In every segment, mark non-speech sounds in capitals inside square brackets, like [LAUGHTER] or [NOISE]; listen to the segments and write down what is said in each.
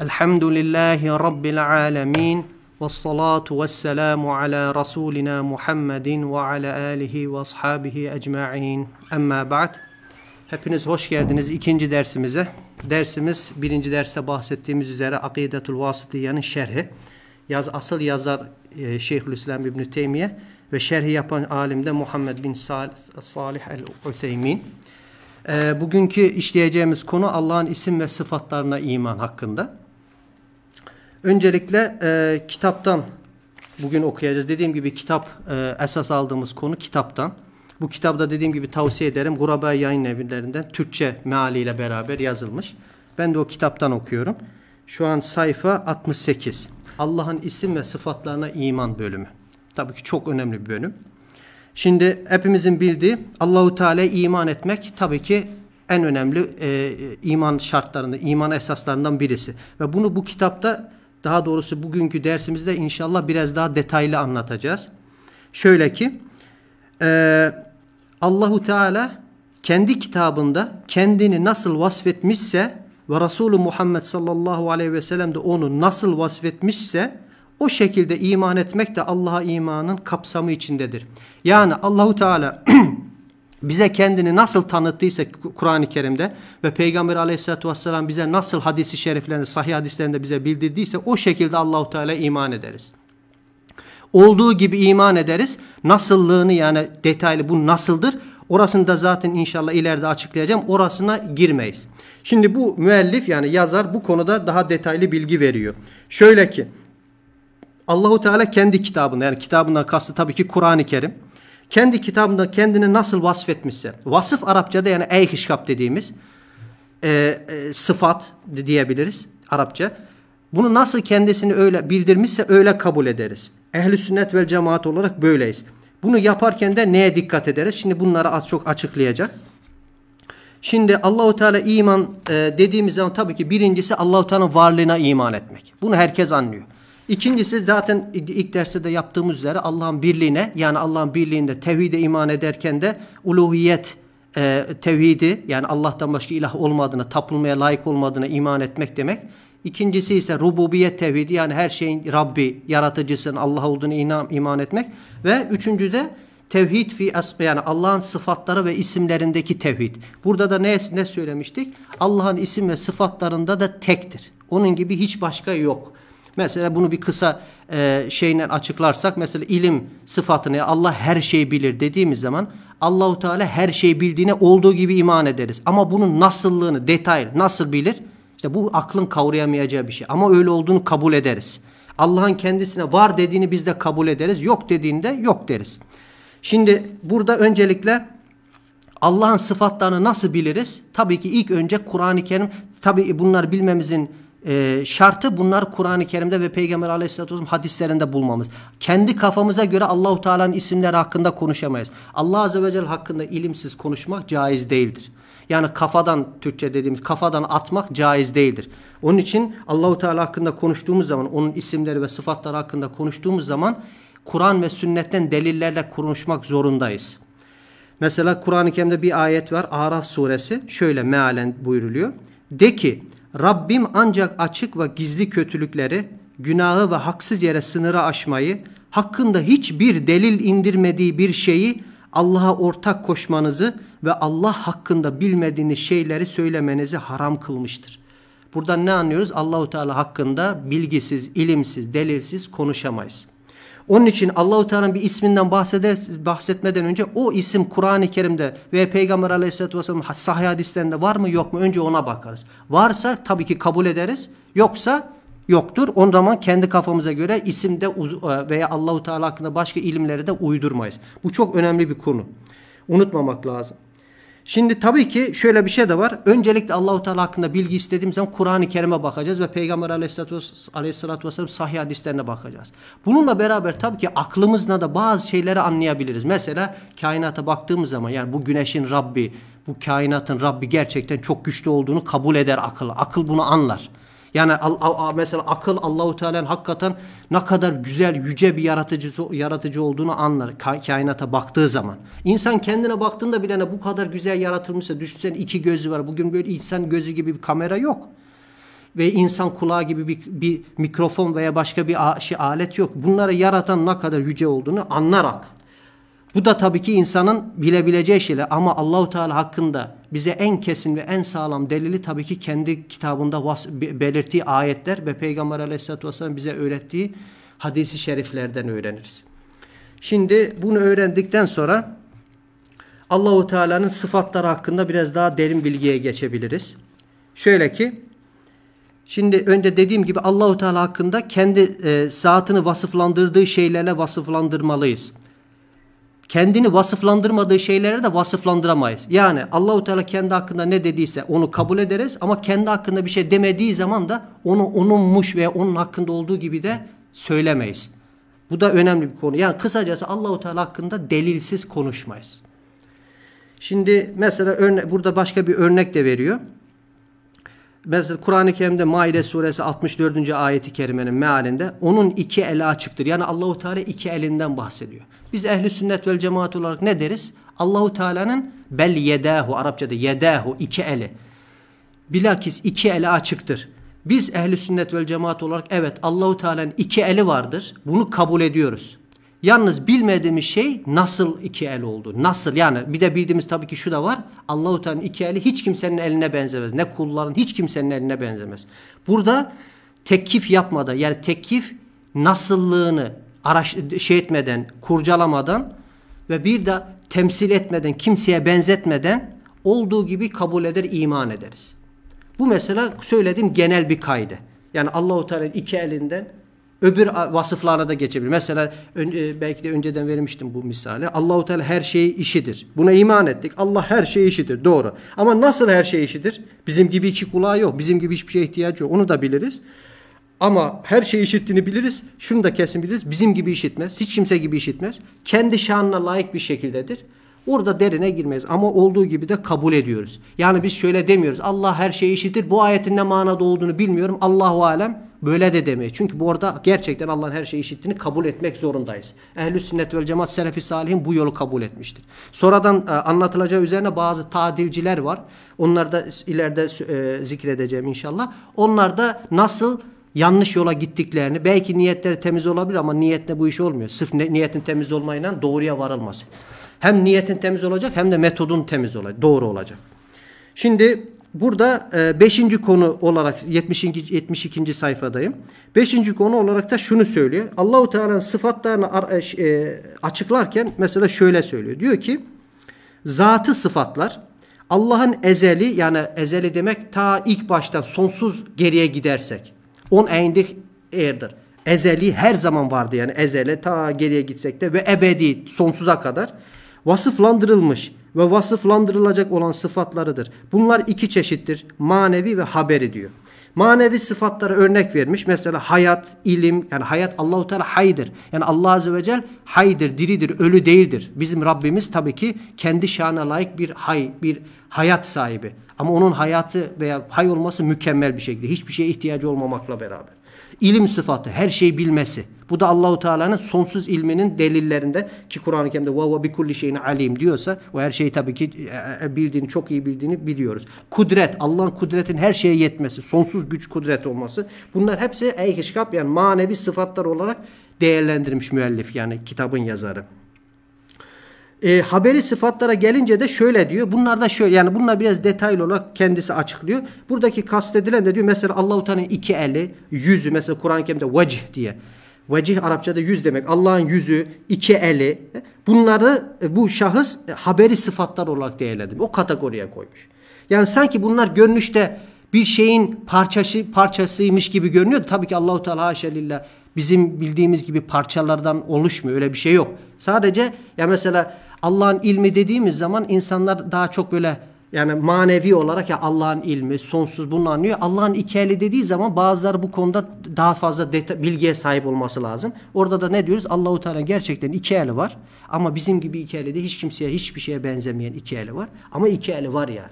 Elhamdülillahi Rabbil alemin. Vessalatu vesselamu ala Rasulina Muhammedin ve ala alihi ve ashabihi ecma'in. Amma ba'd. Hepiniz hoş geldiniz ikinci dersimize. Dersimiz birinci derste bahsettiğimiz üzere Akidetul Vasıtiye'nin şerhi. Yaz, asıl yazar e, Şeyhülislam İbni Teymiye ve şerhi yapan alim de Muhammed bin Salih, Salih el-Uteymin. E, bugünkü işleyeceğimiz konu Allah'ın isim ve sıfatlarına iman hakkında. Öncelikle e, kitaptan bugün okuyacağız. Dediğim gibi kitap e, esas aldığımız konu kitaptan. Bu kitapta dediğim gibi tavsiye ederim. Gurabay Yayın Evlerinden Türkçe mealiyle beraber yazılmış. Ben de o kitaptan okuyorum. Şu an sayfa 68. Allah'ın isim ve sıfatlarına iman bölümü. Tabii ki çok önemli bir bölüm. Şimdi hepimizin bildiği Allahu Teala iman etmek tabii ki en önemli e, iman şartlarında, iman esaslarından birisi. Ve bunu bu kitapta daha doğrusu bugünkü dersimizde inşallah biraz daha detaylı anlatacağız. Şöyle ki e, Allahu Teala kendi kitabında kendini nasıl vasfetmişse ve Resulü Muhammed sallallahu aleyhi ve sellem de onu nasıl vasfetmişse o şekilde iman etmek de Allah'a imanın kapsamı içindedir. Yani Allahu Teala [CLEARS THROAT] bize kendini nasıl tanıttıysa Kur'an-ı Kerim'de ve Peygamber Aleyhisselatü vesselam bize nasıl hadisi şeriflerinde, sahih hadislerinde bize bildirdiyse o şekilde Allahu Teala iman ederiz. Olduğu gibi iman ederiz. Nasıllığını yani detaylı bu nasıldır? Orasını da zaten inşallah ileride açıklayacağım. Orasına girmeyiz. Şimdi bu müellif yani yazar bu konuda daha detaylı bilgi veriyor. Şöyle ki Allahu Teala kendi kitabında yani kitabından kastı tabii ki Kur'an-ı Kerim kendi kitabında kendini nasıl vasfetmişse. Vasıf Arapçada yani eykişkap dediğimiz e, e, sıfat diyebiliriz Arapça. Bunu nasıl kendisini öyle bildirmişse öyle kabul ederiz. Ehli sünnet vel cemaat olarak böyleyiz. Bunu yaparken de neye dikkat ederiz? Şimdi bunları az çok açıklayacak. Şimdi Allahu Teala iman e, dediğimiz zaman tabii ki birincisi Allahu Teala'nın varlığına iman etmek. Bunu herkes anlıyor. İkincisi zaten ilk derste de yaptığımız üzere Allah'ın birliğine yani Allah'ın birliğinde tevhide iman ederken de uluhiyet e, tevhidi yani Allah'tan başka ilah olmadığına, tapılmaya layık olmadığına iman etmek demek. İkincisi ise rububiyet tevhidi yani her şeyin Rabbi, yaratıcısının Allah olduğunu inan, iman etmek. Ve üçüncü de tevhid fi asb yani Allah'ın sıfatları ve isimlerindeki tevhid. Burada da ne, ne söylemiştik? Allah'ın isim ve sıfatlarında da tektir. Onun gibi hiç başka yok. Mesela bunu bir kısa e, şeyle açıklarsak mesela ilim sıfatını Allah her şeyi bilir dediğimiz zaman Allahu Teala her şeyi bildiğine olduğu gibi iman ederiz. Ama bunun nasıllığını, detay nasıl bilir? İşte bu aklın kavrayamayacağı bir şey. Ama öyle olduğunu kabul ederiz. Allah'ın kendisine var dediğini biz de kabul ederiz. Yok dediğinde yok deriz. Şimdi burada öncelikle Allah'ın sıfatlarını nasıl biliriz? Tabii ki ilk önce Kur'an-ı Kerim, tabii bunlar bilmemizin e, şartı bunlar Kur'an-ı Kerim'de ve Peygamber Aleyhisselatü Vesselam hadislerinde bulmamız. Kendi kafamıza göre Allahu Teala'nın isimleri hakkında konuşamayız. Allah Azze ve Celle hakkında ilimsiz konuşmak caiz değildir. Yani kafadan Türkçe dediğimiz kafadan atmak caiz değildir. Onun için Allahu Teala hakkında konuştuğumuz zaman onun isimleri ve sıfatları hakkında konuştuğumuz zaman Kur'an ve sünnetten delillerle konuşmak zorundayız. Mesela Kur'an-ı Kerim'de bir ayet var. Araf suresi şöyle mealen buyuruluyor. De ki Rabbim ancak açık ve gizli kötülükleri, günahı ve haksız yere sınıra aşmayı, hakkında hiçbir delil indirmediği bir şeyi Allah'a ortak koşmanızı ve Allah hakkında bilmediğiniz şeyleri söylemenizi haram kılmıştır. Buradan ne anlıyoruz? Allahu Teala hakkında bilgisiz, ilimsiz, delilsiz konuşamayız. Onun için Allahu Teala'nın bir isminden bahseder, bahsetmeden önce o isim Kur'an-ı Kerim'de ve Peygamber Aleyhisselatü Vesselam sahih hadislerinde var mı yok mu önce ona bakarız. Varsa tabii ki kabul ederiz. Yoksa yoktur. O zaman kendi kafamıza göre isimde e, veya Allahu Teala hakkında başka ilimleri de uydurmayız. Bu çok önemli bir konu. Unutmamak lazım. Şimdi tabii ki şöyle bir şey de var. Öncelikle Allahu Teala hakkında bilgi istediğimiz zaman Kur'an-ı Kerim'e bakacağız ve Peygamber Aleyhisselatü Vesselam sahih hadislerine bakacağız. Bununla beraber tabii ki aklımızla da bazı şeyleri anlayabiliriz. Mesela kainata baktığımız zaman yani bu güneşin Rabbi, bu kainatın Rabbi gerçekten çok güçlü olduğunu kabul eder akıl. Akıl bunu anlar. Yani mesela akıl Allahu Teala'nın hakikaten ne kadar güzel yüce bir yaratıcı yaratıcı olduğunu anlar kainata baktığı zaman. İnsan kendine baktığında bilene hani bu kadar güzel yaratılmışsa düşünsen iki gözü var. Bugün böyle insan gözü gibi bir kamera yok ve insan kulağı gibi bir, bir mikrofon veya başka bir şey, alet yok. Bunları yaratan ne kadar yüce olduğunu anlar akıl. Bu da tabii ki insanın bilebileceği şeyler ama Allahu Teala hakkında bize en kesin ve en sağlam delili tabii ki kendi kitabında belirttiği ayetler ve Peygamber aleyhissalatü vesselam bize öğrettiği hadisi şeriflerden öğreniriz. Şimdi bunu öğrendikten sonra Allahu Teala'nın sıfatları hakkında biraz daha derin bilgiye geçebiliriz. Şöyle ki Şimdi önce dediğim gibi Allahu Teala hakkında kendi e, zatını vasıflandırdığı şeylerle vasıflandırmalıyız kendini vasıflandırmadığı şeylere de vasıflandıramayız. Yani Allahu Teala kendi hakkında ne dediyse onu kabul ederiz ama kendi hakkında bir şey demediği zaman da onu onunmuş veya onun hakkında olduğu gibi de söylemeyiz. Bu da önemli bir konu. Yani kısacası Allahu Teala hakkında delilsiz konuşmayız. Şimdi mesela örne burada başka bir örnek de veriyor. Mesela Kur'an-ı Kerim'de Maide suresi 64. ayeti kerimenin mealinde onun iki eli açıktır. Yani Allahu Teala iki elinden bahsediyor. Biz ehli sünnet vel cemaat olarak ne deriz? Allahu Teala'nın bel yedahu Arapçada yedahu iki eli. Bilakis iki eli açıktır. Biz ehli sünnet vel cemaat olarak evet Allahu Teala'nın iki eli vardır. Bunu kabul ediyoruz. Yalnız bilmediğimiz şey nasıl iki el oldu. Nasıl yani bir de bildiğimiz tabii ki şu da var. Allahu Teala'nın iki eli hiç kimsenin eline benzemez. Ne kulların hiç kimsenin eline benzemez. Burada tekkif yapmadan yani tekkif nasıllığını araş şey etmeden, kurcalamadan ve bir de temsil etmeden, kimseye benzetmeden olduğu gibi kabul eder, iman ederiz. Bu mesela söylediğim genel bir kaydı. Yani Allahu Teala'nın iki elinden öbür vasıflarına da geçebilir. Mesela önce, belki de önceden vermiştim bu misali. Allahu Teala her şeyi işidir. Buna iman ettik. Allah her şeyi işidir. Doğru. Ama nasıl her şeyi işidir? Bizim gibi iki kulağı yok. Bizim gibi hiçbir şeye ihtiyacı yok. Onu da biliriz. Ama her şeyi işittiğini biliriz. Şunu da kesin biliriz. Bizim gibi işitmez. Hiç kimse gibi işitmez. Kendi şanına layık bir şekildedir. Orada derine girmeyiz ama olduğu gibi de kabul ediyoruz. Yani biz şöyle demiyoruz. Allah her şeyi işitir. Bu ayetin ne manada olduğunu bilmiyorum. Allahu alem Böyle de demeye. Çünkü bu arada gerçekten Allah'ın her şeyi işittiğini kabul etmek zorundayız. Ehl-i sünnet vel cemaat selefi salihin bu yolu kabul etmiştir. Sonradan e, anlatılacağı üzerine bazı tadilciler var. Onları da ileride e, zikredeceğim inşallah. Onlar da nasıl yanlış yola gittiklerini belki niyetleri temiz olabilir ama niyetle bu iş olmuyor. Sırf niyetin temiz olmayla doğruya varılması. Hem niyetin temiz olacak hem de metodun temiz olacak, doğru olacak. Şimdi Burada 5. E, konu olarak 72. 72. sayfadayım. Beşinci konu olarak da şunu söylüyor. Allahu Teala'nın sıfatlarını e, e, açıklarken mesela şöyle söylüyor. Diyor ki zatı sıfatlar Allah'ın ezeli yani ezeli demek ta ilk baştan sonsuz geriye gidersek. On eindik erdir. Ezeli her zaman vardı yani ezele ta geriye gitsek de ve ebedi sonsuza kadar vasıflandırılmış ve vasıflandırılacak olan sıfatlarıdır. Bunlar iki çeşittir. Manevi ve haberi diyor. Manevi sıfatlara örnek vermiş. Mesela hayat, ilim. Yani hayat Allahu Teala haydır. Yani Allah Azze ve Celle haydır, diridir, ölü değildir. Bizim Rabbimiz tabii ki kendi şanına layık bir hay, bir hayat sahibi. Ama onun hayatı veya hay olması mükemmel bir şekilde. Hiçbir şeye ihtiyacı olmamakla beraber. İlim sıfatı, her şeyi bilmesi. Bu da Allahu Teala'nın sonsuz ilminin delillerinde ki Kur'an-ı Kerim'de ve ve bi kulli şeyin alim diyorsa o her şeyi tabii ki e, e, bildiğini çok iyi bildiğini biliyoruz. Kudret, Allah'ın kudretin her şeye yetmesi, sonsuz güç kudret olması. Bunlar hepsi eykişkap yani manevi sıfatlar olarak değerlendirmiş müellif yani kitabın yazarı. E, haberi sıfatlara gelince de şöyle diyor. Bunlar da şöyle yani bunlar biraz detaylı olarak kendisi açıklıyor. Buradaki kastedilen de diyor mesela Allahu Teala'nın iki eli, yüzü mesela Kur'an-ı Kerim'de vecih diye. Vecih Arapçada yüz demek. Allah'ın yüzü, iki eli. Bunları bu şahıs haberi sıfatlar olarak değerlendirmiş. O kategoriye koymuş. Yani sanki bunlar görünüşte bir şeyin parçası parçasıymış gibi görünüyor. Tabii ki Allahu Teala haşelillah bizim bildiğimiz gibi parçalardan oluşmuyor. Öyle bir şey yok. Sadece ya mesela Allah'ın ilmi dediğimiz zaman insanlar daha çok böyle yani manevi olarak ya Allah'ın ilmi sonsuz bunu anlıyor. Allah'ın iki eli dediği zaman bazıları bu konuda daha fazla deta- bilgiye sahip olması lazım. Orada da ne diyoruz? Allahu Teala gerçekten iki eli var. Ama bizim gibi iki eli de hiç kimseye hiçbir şeye benzemeyen iki eli var. Ama iki eli var yani.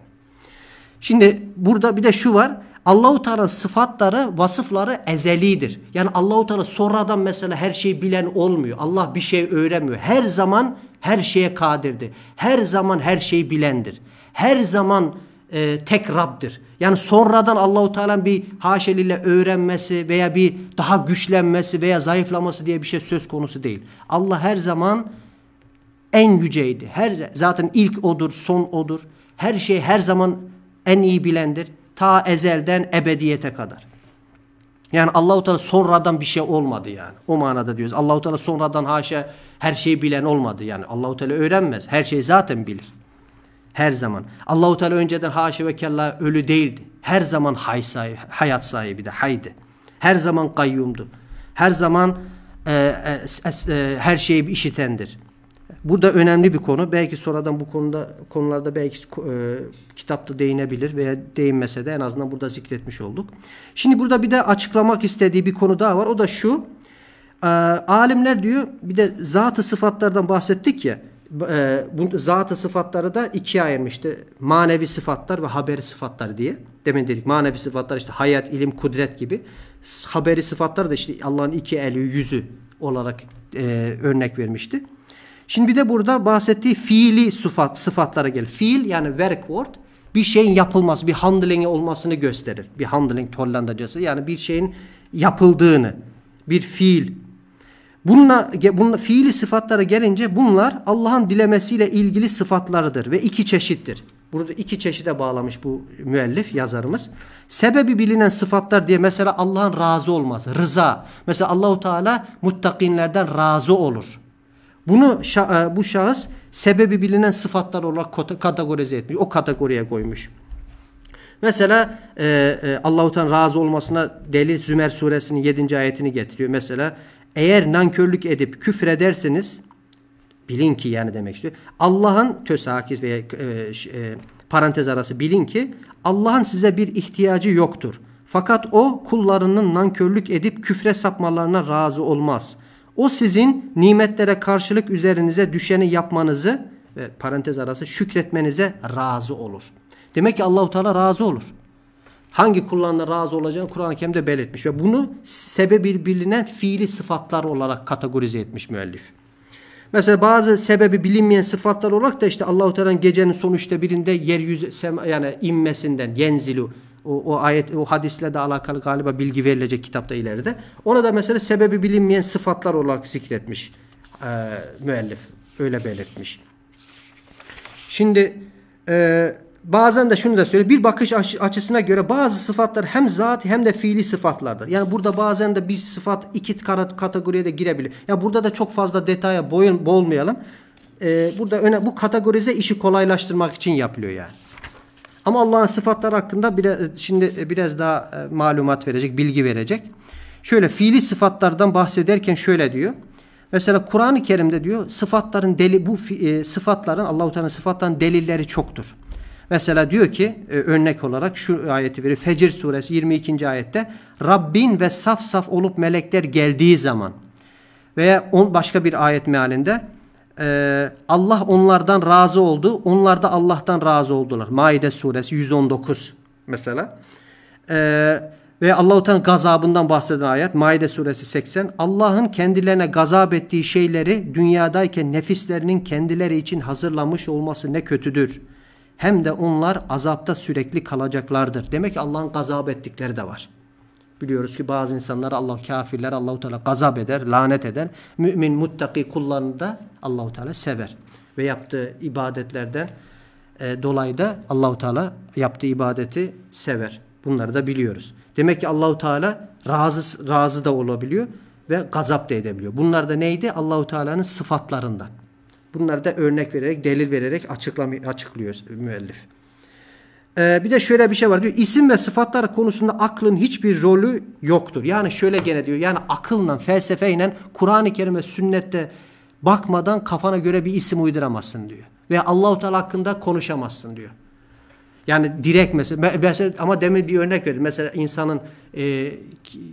Şimdi burada bir de şu var. Allahu Teala sıfatları, vasıfları ezelidir. Yani Allahu Teala sonradan mesela her şeyi bilen olmuyor. Allah bir şey öğrenmiyor. Her zaman her şeye kadirdir. Her zaman her şeyi bilendir her zaman e, tek Rab'dir. Yani sonradan Allahu Teala'nın bir haşeliyle öğrenmesi veya bir daha güçlenmesi veya zayıflaması diye bir şey söz konusu değil. Allah her zaman en yüceydi. Her zaten ilk odur, son odur. Her şey her zaman en iyi bilendir. Ta ezelden ebediyete kadar. Yani Allahu Teala sonradan bir şey olmadı yani. O manada diyoruz. Allahu Teala sonradan haşa her şeyi bilen olmadı yani. Allahu Teala öğrenmez. Her şeyi zaten bilir. Her zaman. Allahu Teala önceden haşi ve kella ölü değildi. Her zaman hay sahibi, hayat sahibi de haydi. Her zaman kayyumdu. Her zaman e, e, e, e, her şeyi işitendir. Bu da önemli bir konu. Belki sonradan bu konuda konularda belki e, kitapta değinebilir veya değinmese de en azından burada zikretmiş olduk. Şimdi burada bir de açıklamak istediği bir konu daha var. O da şu. E, alimler diyor bir de zatı sıfatlardan bahsettik ya e, bu zatı sıfatları da ikiye ayırmıştı. Manevi sıfatlar ve haberi sıfatlar diye. Demin dedik manevi sıfatlar işte hayat, ilim, kudret gibi. Haberi sıfatlar da işte Allah'ın iki eli, yüzü olarak e, örnek vermişti. Şimdi bir de burada bahsettiği fiili sıfat, sıfatlara gel. Fiil yani work word bir şeyin yapılması, bir handling olmasını gösterir. Bir handling Hollandacası yani bir şeyin yapıldığını, bir fiil Bununla, bununla fiili sıfatlara gelince bunlar Allah'ın dilemesiyle ilgili sıfatlarıdır ve iki çeşittir. Burada iki çeşide bağlamış bu müellif yazarımız. Sebebi bilinen sıfatlar diye mesela Allah'ın razı olması, rıza. Mesela Allahu Teala muttakinlerden razı olur. Bunu e, bu şahıs sebebi bilinen sıfatlar olarak kategorize etmiş. O kategoriye koymuş. Mesela e, e, Allah'tan razı olmasına delil Zümer suresinin 7. ayetini getiriyor. Mesela eğer nankörlük edip küfrederseniz bilin ki yani demek istiyor. Allah'ın tösakiz veya e, e, parantez arası bilin ki Allah'ın size bir ihtiyacı yoktur. Fakat o kullarının nankörlük edip küfre sapmalarına razı olmaz. O sizin nimetlere karşılık üzerinize düşeni yapmanızı ve parantez arası şükretmenize razı olur. Demek ki Allahu Teala razı olur hangi kullanına razı olacağını Kur'an-ı Kerim'de belirtmiş ve bunu sebebi bilinen fiili sıfatlar olarak kategorize etmiş müellif. Mesela bazı sebebi bilinmeyen sıfatlar olarak da işte Allahu Teala'nın gecenin sonuçta birinde yeryüzü yani inmesinden yenzilu o, o ayet o hadisle de alakalı galiba bilgi verilecek kitapta ileride. Ona da mesela sebebi bilinmeyen sıfatlar olarak zikretmiş e, müellif. Öyle belirtmiş. Şimdi eee bazen de şunu da söyle bir bakış açısına göre bazı sıfatlar hem zati hem de fiili sıfatlardır. Yani burada bazen de bir sıfat iki kategoriye de girebilir. Ya yani burada da çok fazla detaya boyun boğulmayalım. Ee, burada öne, bu kategorize işi kolaylaştırmak için yapılıyor yani. Ama Allah'ın sıfatları hakkında biraz, şimdi biraz daha e, malumat verecek, bilgi verecek. Şöyle fiili sıfatlardan bahsederken şöyle diyor. Mesela Kur'an-ı Kerim'de diyor sıfatların deli bu e, sıfatların Allahu Teala'nın sıfattan delilleri çoktur. Mesela diyor ki e, örnek olarak şu ayeti verir. Fecir suresi 22. ayette Rabbin ve saf saf olup melekler geldiği zaman veya on, başka bir ayet mealinde e, Allah onlardan razı oldu. Onlar da Allah'tan razı oldular. Maide suresi 119 mesela. E, ve Allah-u Teala gazabından bahseden ayet Maide suresi 80. Allah'ın kendilerine gazap ettiği şeyleri dünyadayken nefislerinin kendileri için hazırlamış olması ne kötüdür.'' hem de onlar azapta sürekli kalacaklardır. Demek ki Allah'ın gazap ettikleri de var. Biliyoruz ki bazı insanlar Allah kafirler Allahu Teala gazap eder, lanet eder. Mümin muttaki kullarını da Allahu Teala sever ve yaptığı ibadetlerden e, dolayı da Allahu Teala yaptığı ibadeti sever. Bunları da biliyoruz. Demek ki Allahu Teala razı razı da olabiliyor ve gazap da edebiliyor. Bunlar da neydi? Allahu Teala'nın sıfatlarından. Bunları da örnek vererek, delil vererek açıklama, açıklıyor müellif. Ee, bir de şöyle bir şey var diyor. İsim ve sıfatlar konusunda aklın hiçbir rolü yoktur. Yani şöyle gene diyor. Yani akılla, felsefeyle Kur'an-ı Kerim ve sünnette bakmadan kafana göre bir isim uyduramazsın diyor. Veya Allahu Teala hakkında konuşamazsın diyor. Yani direkt mesela, mesela ama demin bir örnek verdim. Mesela insanın e,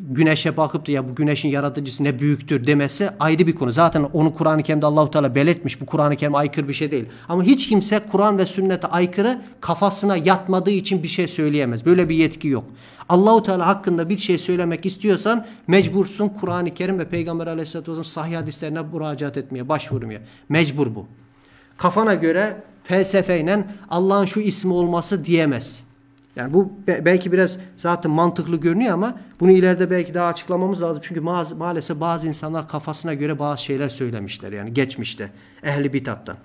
güneşe bakıp da ya bu güneşin yaratıcısı ne büyüktür demesi ayrı bir konu. Zaten onu Kur'an-ı Kerim'de Allahu Teala belirtmiş. Bu Kur'an-ı Kerim aykırı bir şey değil. Ama hiç kimse Kur'an ve sünnete aykırı kafasına yatmadığı için bir şey söyleyemez. Böyle bir yetki yok. Allahu Teala hakkında bir şey söylemek istiyorsan mecbursun Kur'an-ı Kerim ve Peygamber Aleyhisselatü Vesselam sahih hadislerine müracaat etmeye, başvurmaya. Mecbur bu. Kafana göre felsefeyle Allah'ın şu ismi olması diyemez. Yani bu belki biraz zaten mantıklı görünüyor ama bunu ileride belki daha açıklamamız lazım. Çünkü ma maalesef bazı insanlar kafasına göre bazı şeyler söylemişler yani geçmişte ehli bitattan.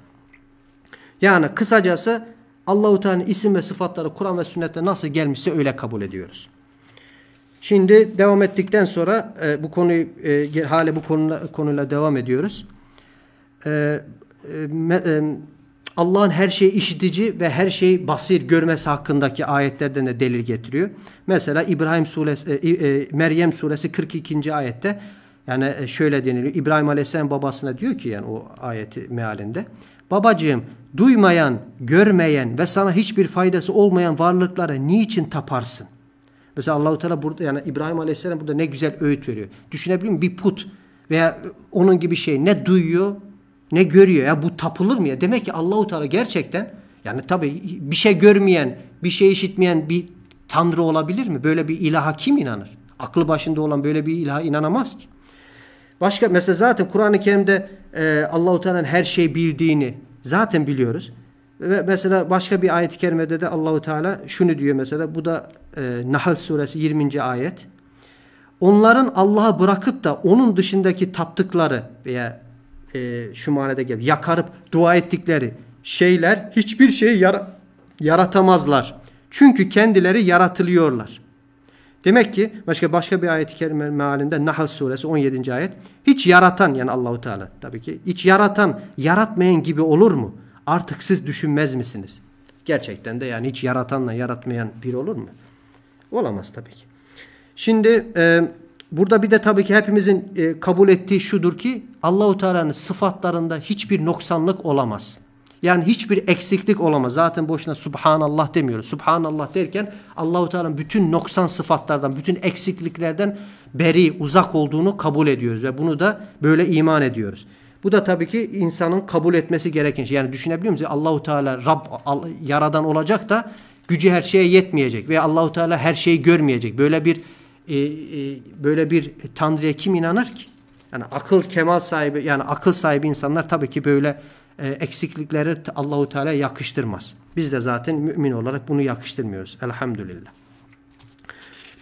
Yani kısacası Allahu Teala'nın isim ve sıfatları Kur'an ve sünnette nasıl gelmişse öyle kabul ediyoruz. Şimdi devam ettikten sonra e, bu konuyu e, hale bu konuyla, konuyla devam ediyoruz. E, e, me, e, Allah'ın her şeyi işitici ve her şeyi basir görmesi hakkındaki ayetlerden de delil getiriyor. Mesela İbrahim suresi, e, e, Meryem suresi 42. ayette yani e, şöyle deniliyor. İbrahim Aleyhisselam babasına diyor ki yani o ayeti mealinde. Babacığım duymayan, görmeyen ve sana hiçbir faydası olmayan varlıklara niçin taparsın? Mesela Allahu Teala burada yani İbrahim Aleyhisselam burada ne güzel öğüt veriyor. Düşünebiliyor musun? Bir put veya onun gibi şey ne duyuyor ne görüyor ya bu tapılır mı ya? Demek ki Allahu Teala gerçekten yani tabi bir şey görmeyen, bir şey işitmeyen bir tanrı olabilir mi? Böyle bir ilaha kim inanır? Aklı başında olan böyle bir ilaha inanamaz ki. Başka mesela zaten Kur'an-ı Kerim'de e, Allahu Teala'nın her şeyi bildiğini zaten biliyoruz. Ve mesela başka bir ayet-i kerimede de Allahu Teala şunu diyor mesela bu da e, Nahl suresi 20. ayet. Onların Allah'a bırakıp da onun dışındaki taptıkları veya e, şu manada gel. Yakarıp dua ettikleri şeyler hiçbir şeyi yar yaratamazlar. Çünkü kendileri yaratılıyorlar. Demek ki başka başka bir ayet-i kerime mealinde Nahl suresi 17. ayet hiç yaratan yani Allahu Teala tabii ki hiç yaratan yaratmayan gibi olur mu? Artık siz düşünmez misiniz? Gerçekten de yani hiç yaratanla yaratmayan bir olur mu? Olamaz tabii ki. Şimdi eee Burada bir de tabii ki hepimizin e, kabul ettiği şudur ki Allahu Teala'nın sıfatlarında hiçbir noksanlık olamaz. Yani hiçbir eksiklik olamaz. Zaten boşuna subhanallah demiyoruz. Subhanallah derken Allahu Teala'nın bütün noksan sıfatlardan, bütün eksikliklerden beri, uzak olduğunu kabul ediyoruz ve bunu da böyle iman ediyoruz. Bu da tabii ki insanın kabul etmesi gereken şey. Yani düşünebiliyor musunuz? Allahu Teala Rab yaradan olacak da gücü her şeye yetmeyecek veya Allahu Teala her şeyi görmeyecek. Böyle bir e, e, böyle bir tanrıya kim inanır ki? Yani akıl kemal sahibi yani akıl sahibi insanlar tabii ki böyle e, eksiklikleri Allahu Teala yakıştırmaz. Biz de zaten mümin olarak bunu yakıştırmıyoruz. Elhamdülillah.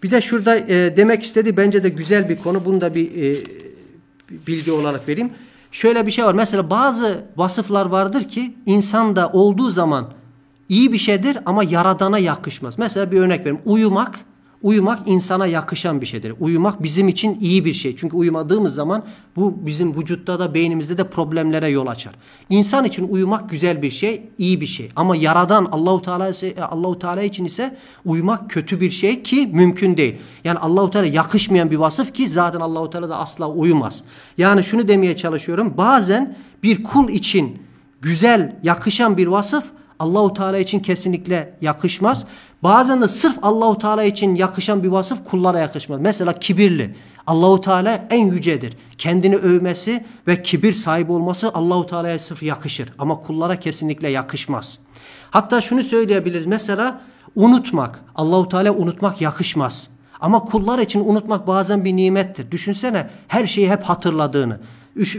Bir de şurada e, demek istedi bence de güzel bir konu. Bunu da bir e, bilgi olarak vereyim. Şöyle bir şey var. Mesela bazı vasıflar vardır ki insan da olduğu zaman iyi bir şeydir ama yaradana yakışmaz. Mesela bir örnek vereyim. Uyumak Uyumak insana yakışan bir şeydir. Uyumak bizim için iyi bir şey. Çünkü uyumadığımız zaman bu bizim vücutta da beynimizde de problemlere yol açar. İnsan için uyumak güzel bir şey, iyi bir şey. Ama yaradan Allahu Teala ise, e, Allahu Teala için ise uyumak kötü bir şey ki mümkün değil. Yani Allahu Teala yakışmayan bir vasıf ki zaten Allahu Teala da asla uyumaz. Yani şunu demeye çalışıyorum. Bazen bir kul için güzel, yakışan bir vasıf Allah-u Teala için kesinlikle yakışmaz. Bazen de sırf Allahu Teala için yakışan bir vasıf kullara yakışmaz. Mesela kibirli. Allahu Teala en yücedir. Kendini övmesi ve kibir sahibi olması Allahu Teala'ya sırf yakışır ama kullara kesinlikle yakışmaz. Hatta şunu söyleyebiliriz. Mesela unutmak. Allahu Teala unutmak yakışmaz. Ama kullar için unutmak bazen bir nimettir. Düşünsene her şeyi hep hatırladığını. Üç,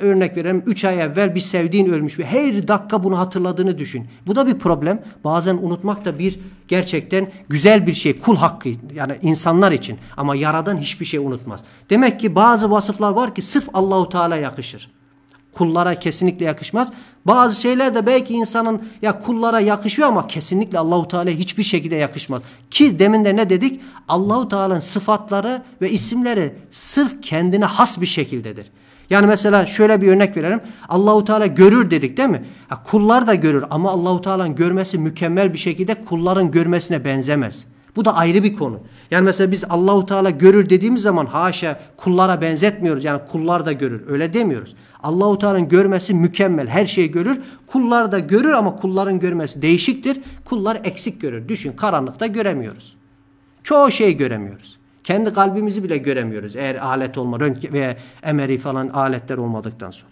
örnek verelim 3 ay evvel bir sevdiğin ölmüş ve her dakika bunu hatırladığını düşün. Bu da bir problem. Bazen unutmak da bir gerçekten güzel bir şey. Kul hakkı yani insanlar için ama yaradan hiçbir şey unutmaz. Demek ki bazı vasıflar var ki sırf Allahu Teala yakışır. Kullara kesinlikle yakışmaz. Bazı şeyler de belki insanın ya kullara yakışıyor ama kesinlikle Allahu Teala hiçbir şekilde yakışmaz. Ki demin de ne dedik? Allahu Teala'nın sıfatları ve isimleri sırf kendine has bir şekildedir. Yani mesela şöyle bir örnek verelim. Allahu Teala görür dedik değil mi? Ha, kullar da görür ama Allahu Teala'nın görmesi mükemmel bir şekilde kulların görmesine benzemez. Bu da ayrı bir konu. Yani mesela biz Allahu Teala görür dediğimiz zaman haşa kullara benzetmiyoruz. Yani kullar da görür. Öyle demiyoruz. Allahu Teala'nın görmesi mükemmel. Her şeyi görür. Kullar da görür ama kulların görmesi değişiktir. Kullar eksik görür. Düşün karanlıkta göremiyoruz. Çoğu şeyi göremiyoruz. Kendi kalbimizi bile göremiyoruz eğer alet olma, röntgen veya emeri falan aletler olmadıktan sonra.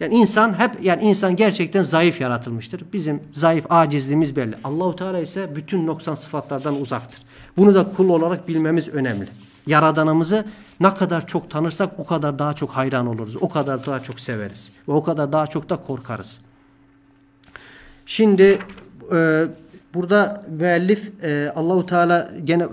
Yani insan hep yani insan gerçekten zayıf yaratılmıştır. Bizim zayıf acizliğimiz belli. Allahu Teala ise bütün noksan sıfatlardan uzaktır. Bunu da kul olarak bilmemiz önemli. Yaradanımızı ne kadar çok tanırsak o kadar daha çok hayran oluruz. O kadar daha çok severiz ve o kadar daha çok da korkarız. Şimdi e, Burada müellif e, Allahu Teala gene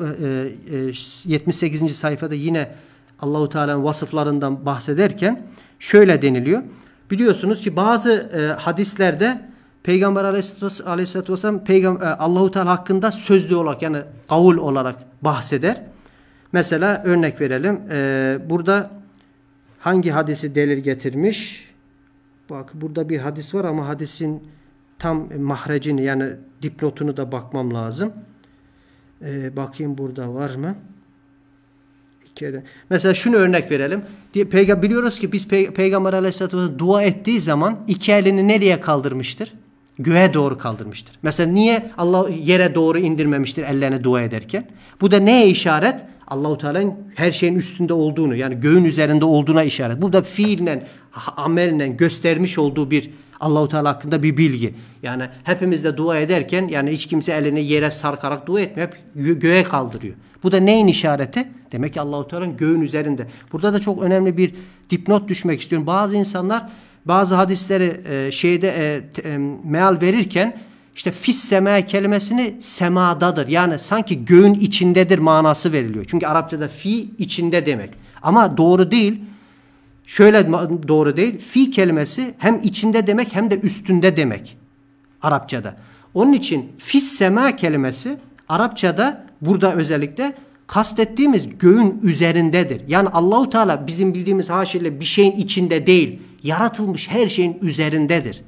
e, e, 78. E, sayfada yine Allahu Teala'nın vasıflarından bahsederken şöyle deniliyor. Biliyorsunuz ki bazı e, hadislerde Peygamber Aleyhisselatü Vesselam Peygamber Allahu Teala hakkında sözlü olarak yani kavul olarak bahseder. Mesela örnek verelim. E, burada hangi hadisi delil getirmiş? Bak burada bir hadis var ama hadisin tam mahrecini yani dipnotunu da bakmam lazım. Ee, bakayım burada var mı? kere. Mesela şunu örnek verelim. Peyga biliyoruz ki biz Pey Peygamber Aleyhisselatü Vesselam dua ettiği zaman iki elini nereye kaldırmıştır? Göğe doğru kaldırmıştır. Mesela niye Allah yere doğru indirmemiştir ellerini dua ederken? Bu da neye işaret? Allahu Teala'nın her şeyin üstünde olduğunu yani göğün üzerinde olduğuna işaret. Bu da fiilen, amelle göstermiş olduğu bir Allahu Teala hakkında bir bilgi. Yani hepimiz de dua ederken yani hiç kimse elini yere sarkarak dua etmiyor. Hep göğe kaldırıyor. Bu da neyin işareti? Demek ki Allahu Teala'nın göğün üzerinde. Burada da çok önemli bir dipnot düşmek istiyorum. Bazı insanlar bazı hadisleri e, şeyde e, e, meal verirken işte fis sema kelimesini semadadır. Yani sanki göğün içindedir manası veriliyor. Çünkü Arapçada fi içinde demek. Ama doğru değil. Şöyle doğru değil. Fi kelimesi hem içinde demek hem de üstünde demek Arapçada. Onun için fis sema kelimesi Arapçada burada özellikle kastettiğimiz göğün üzerindedir. Yani Allahu Teala bizim bildiğimiz haşirle bir şeyin içinde değil, yaratılmış her şeyin üzerindedir.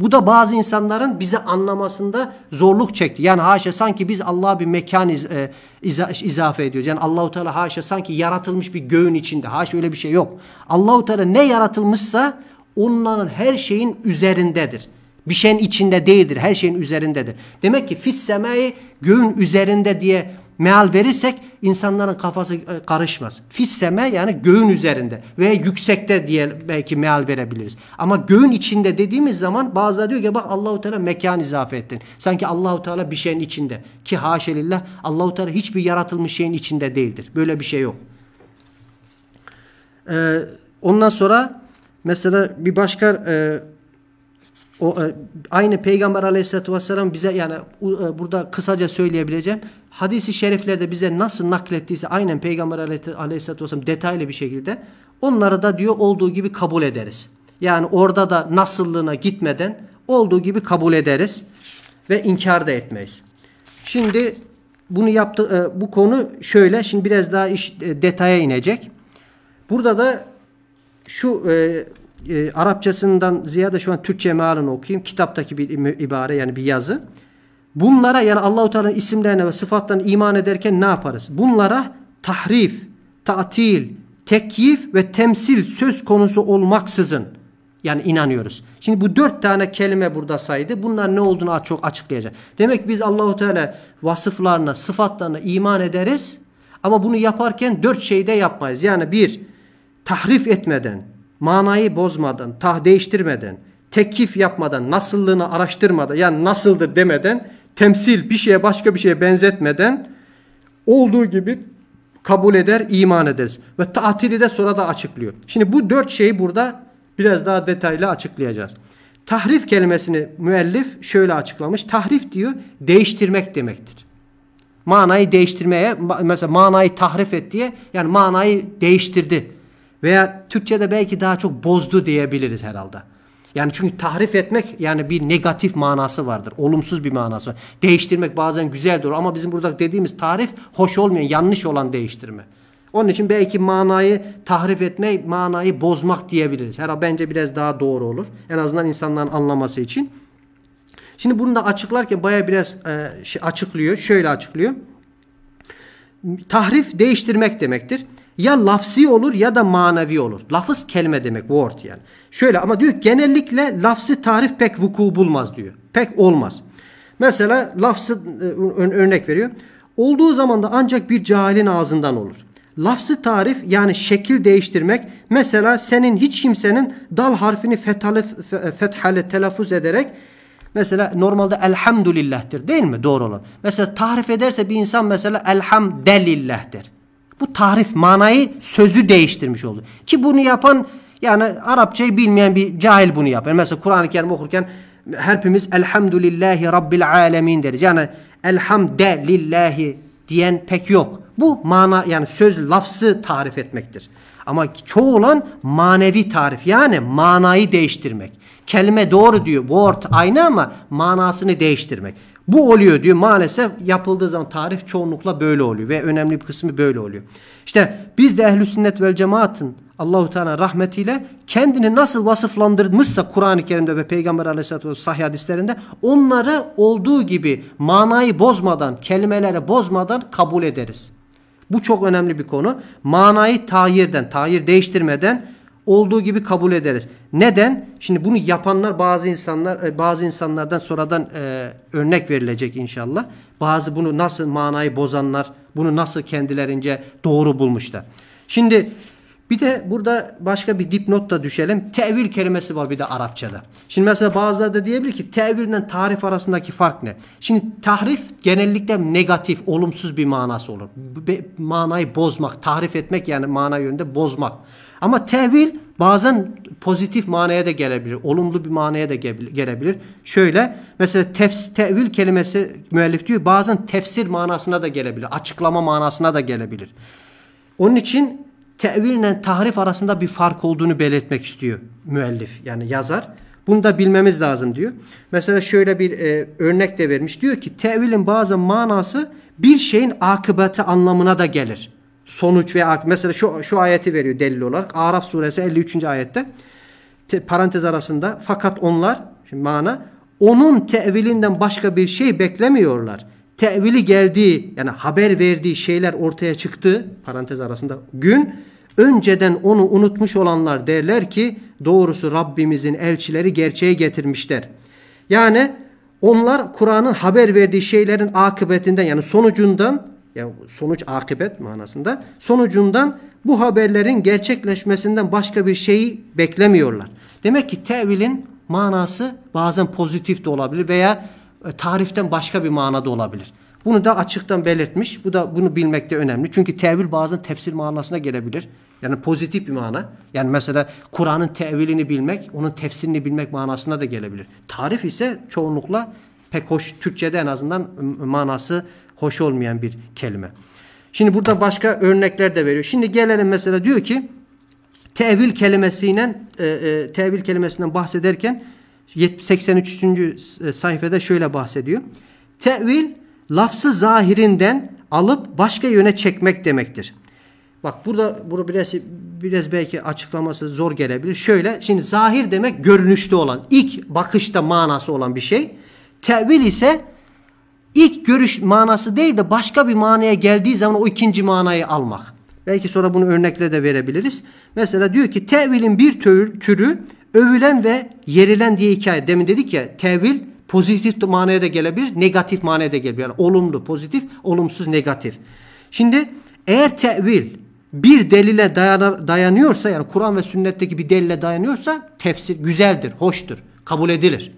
Bu da bazı insanların bizi anlamasında zorluk çekti. Yani haşa sanki biz Allah'a bir mekan iz, e, iza, izafe ediyoruz. Yani Allahu Teala haşa sanki yaratılmış bir göğün içinde. Haşa öyle bir şey yok. Allahu Teala ne yaratılmışsa onların her şeyin üzerindedir. Bir şeyin içinde değildir. Her şeyin üzerindedir. Demek ki fis semai göğün üzerinde diye meal verirsek insanların kafası e, karışmaz. Fisseme yani göğün üzerinde ve yüksekte diye belki meal verebiliriz. Ama göğün içinde dediğimiz zaman bazıları diyor ki bak Allahu Teala mekan izafe ettin. Sanki Allahu Teala bir şeyin içinde ki haşelillah Allahu Teala hiçbir yaratılmış şeyin içinde değildir. Böyle bir şey yok. Ee, ondan sonra mesela bir başka e, o, e, aynı Peygamber Aleyhisselatü Vesselam bize yani e, burada kısaca söyleyebileceğim hadisi şeriflerde bize nasıl naklettiyse aynen Peygamber Aleyhisselatü Vesselam detaylı bir şekilde onları da diyor olduğu gibi kabul ederiz. Yani orada da nasıllığına gitmeden olduğu gibi kabul ederiz ve inkar da etmeyiz. Şimdi bunu yaptı e, bu konu şöyle şimdi biraz daha iş detaya inecek. Burada da şu e, Arapçasından ziyade şu an Türkçe mealini okuyayım. Kitaptaki bir ibare yani bir yazı. Bunlara yani Allahu Teala'nın isimlerine ve sıfatlarına iman ederken ne yaparız? Bunlara tahrif, tatil, tekyif ve temsil söz konusu olmaksızın yani inanıyoruz. Şimdi bu dört tane kelime burada saydı. Bunlar ne olduğunu çok açıklayacak. Demek ki biz Allahu Teala vasıflarına, sıfatlarına iman ederiz. Ama bunu yaparken dört şeyde de yapmayız. Yani bir, tahrif etmeden, manayı bozmadan, tah değiştirmeden, tekif yapmadan, nasıllığını araştırmadan yani nasıldır demeden, temsil bir şeye başka bir şeye benzetmeden olduğu gibi kabul eder, iman ederiz. Ve tatili de sonra da açıklıyor. Şimdi bu dört şeyi burada biraz daha detaylı açıklayacağız. Tahrif kelimesini müellif şöyle açıklamış. Tahrif diyor değiştirmek demektir. Manayı değiştirmeye mesela manayı tahrif et diye yani manayı değiştirdi veya Türkçe'de belki daha çok bozdu diyebiliriz herhalde. Yani çünkü tahrif etmek yani bir negatif manası vardır. Olumsuz bir manası var. Değiştirmek bazen güzeldir ama bizim burada dediğimiz tarif hoş olmayan, yanlış olan değiştirme. Onun için belki manayı tahrif etmek, manayı bozmak diyebiliriz. Herhalde bence biraz daha doğru olur. En azından insanların anlaması için. Şimdi bunu da açıklarken baya biraz e, şey açıklıyor. Şöyle açıklıyor. Tahrif değiştirmek demektir ya lafsi olur ya da manevi olur. Lafız kelime demek word yani. Şöyle ama diyor genellikle lafsi tarif pek vuku bulmaz diyor. Pek olmaz. Mesela lafzı e, örnek veriyor. Olduğu zaman da ancak bir cahilin ağzından olur. Lafzı tarif yani şekil değiştirmek mesela senin hiç kimsenin dal harfini fethale, fethale telaffuz ederek Mesela normalde elhamdülillah'tir değil mi? Doğru olan. Mesela tarif ederse bir insan mesela elhamdelillah'tir. Bu tahrif manayı sözü değiştirmiş oldu. Ki bunu yapan yani Arapçayı bilmeyen bir cahil bunu yapar. mesela Kur'an-ı Kerim okurken hepimiz elhamdülillahi rabbil alemin deriz. Yani elhamde lillahi diyen pek yok. Bu mana yani söz lafzı tarif etmektir. Ama çoğu olan manevi tarif yani manayı değiştirmek. Kelime doğru diyor, word aynı ama manasını değiştirmek. Bu oluyor diyor. Maalesef yapıldığı zaman tarif çoğunlukla böyle oluyor ve önemli bir kısmı böyle oluyor. İşte biz de ehl-i sünnet vel cemaatın Allahu Teala rahmetiyle kendini nasıl vasıflandırmışsa Kur'an-ı Kerim'de ve Peygamber Aleyhisselatü Vesselam sahih hadislerinde onları olduğu gibi manayı bozmadan, kelimeleri bozmadan kabul ederiz. Bu çok önemli bir konu. Manayı tayirden, tayir değiştirmeden olduğu gibi kabul ederiz. Neden? Şimdi bunu yapanlar bazı insanlar e, bazı insanlardan sonradan e, örnek verilecek inşallah. Bazı bunu nasıl manayı bozanlar, bunu nasıl kendilerince doğru bulmuşlar. Şimdi bir de burada başka bir dipnot da düşelim. Tevil kelimesi var bir de Arapçada. Şimdi mesela bazıları da diyebilir ki tevilden tarif arasındaki fark ne? Şimdi tahrif genellikle negatif, olumsuz bir manası olur. Be, manayı bozmak, tahrif etmek yani mana yönünde bozmak. Ama tevil bazen pozitif manaya da gelebilir. Olumlu bir manaya da gelebilir. Şöyle mesela tefs, tevil kelimesi müellif diyor bazen tefsir manasına da gelebilir. Açıklama manasına da gelebilir. Onun için teville tahrif arasında bir fark olduğunu belirtmek istiyor müellif yani yazar. Bunu da bilmemiz lazım diyor. Mesela şöyle bir e, örnek de vermiş. Diyor ki tevilin bazı manası bir şeyin akıbeti anlamına da gelir sonuç ve mesela şu şu ayeti veriyor delil olarak. Araf suresi 53. ayette te, parantez arasında fakat onlar şimdi mana onun tevilinden başka bir şey beklemiyorlar. Tevili geldiği yani haber verdiği şeyler ortaya çıktı parantez arasında gün önceden onu unutmuş olanlar derler ki doğrusu Rabbimizin elçileri gerçeğe getirmişler. Yani onlar Kur'an'ın haber verdiği şeylerin akıbetinden yani sonucundan yani sonuç akıbet manasında sonucundan bu haberlerin gerçekleşmesinden başka bir şeyi beklemiyorlar. Demek ki tevilin manası bazen pozitif de olabilir veya e, tariften başka bir manada olabilir. Bunu da açıktan belirtmiş. Bu da bunu bilmek de önemli. Çünkü tevil bazen tefsir manasına gelebilir. Yani pozitif bir mana. Yani mesela Kur'an'ın tevilini bilmek, onun tefsirini bilmek manasına da gelebilir. Tarif ise çoğunlukla pek hoş Türkçede en azından manası hoş olmayan bir kelime. Şimdi burada başka örnekler de veriyor. Şimdi gelelim mesela diyor ki tevil kelimesiyle e, e, tevil kelimesinden bahsederken 83. E, sayfada şöyle bahsediyor. Tevil lafzı zahirinden alıp başka yöne çekmek demektir. Bak burada bunu biraz biraz belki açıklaması zor gelebilir. Şöyle şimdi zahir demek görünüşte olan, ilk bakışta manası olan bir şey. Tevil ise ilk görüş manası değil de başka bir manaya geldiği zaman o ikinci manayı almak. Belki sonra bunu örnekle de verebiliriz. Mesela diyor ki tevilin bir türü övülen ve yerilen diye hikaye. Demin dedik ya tevil pozitif manaya da gelebilir, negatif manaya da gelebilir. Yani olumlu pozitif, olumsuz negatif. Şimdi eğer tevil bir delile dayanar, dayanıyorsa yani Kur'an ve sünnetteki bir delile dayanıyorsa tefsir güzeldir, hoştur, kabul edilir.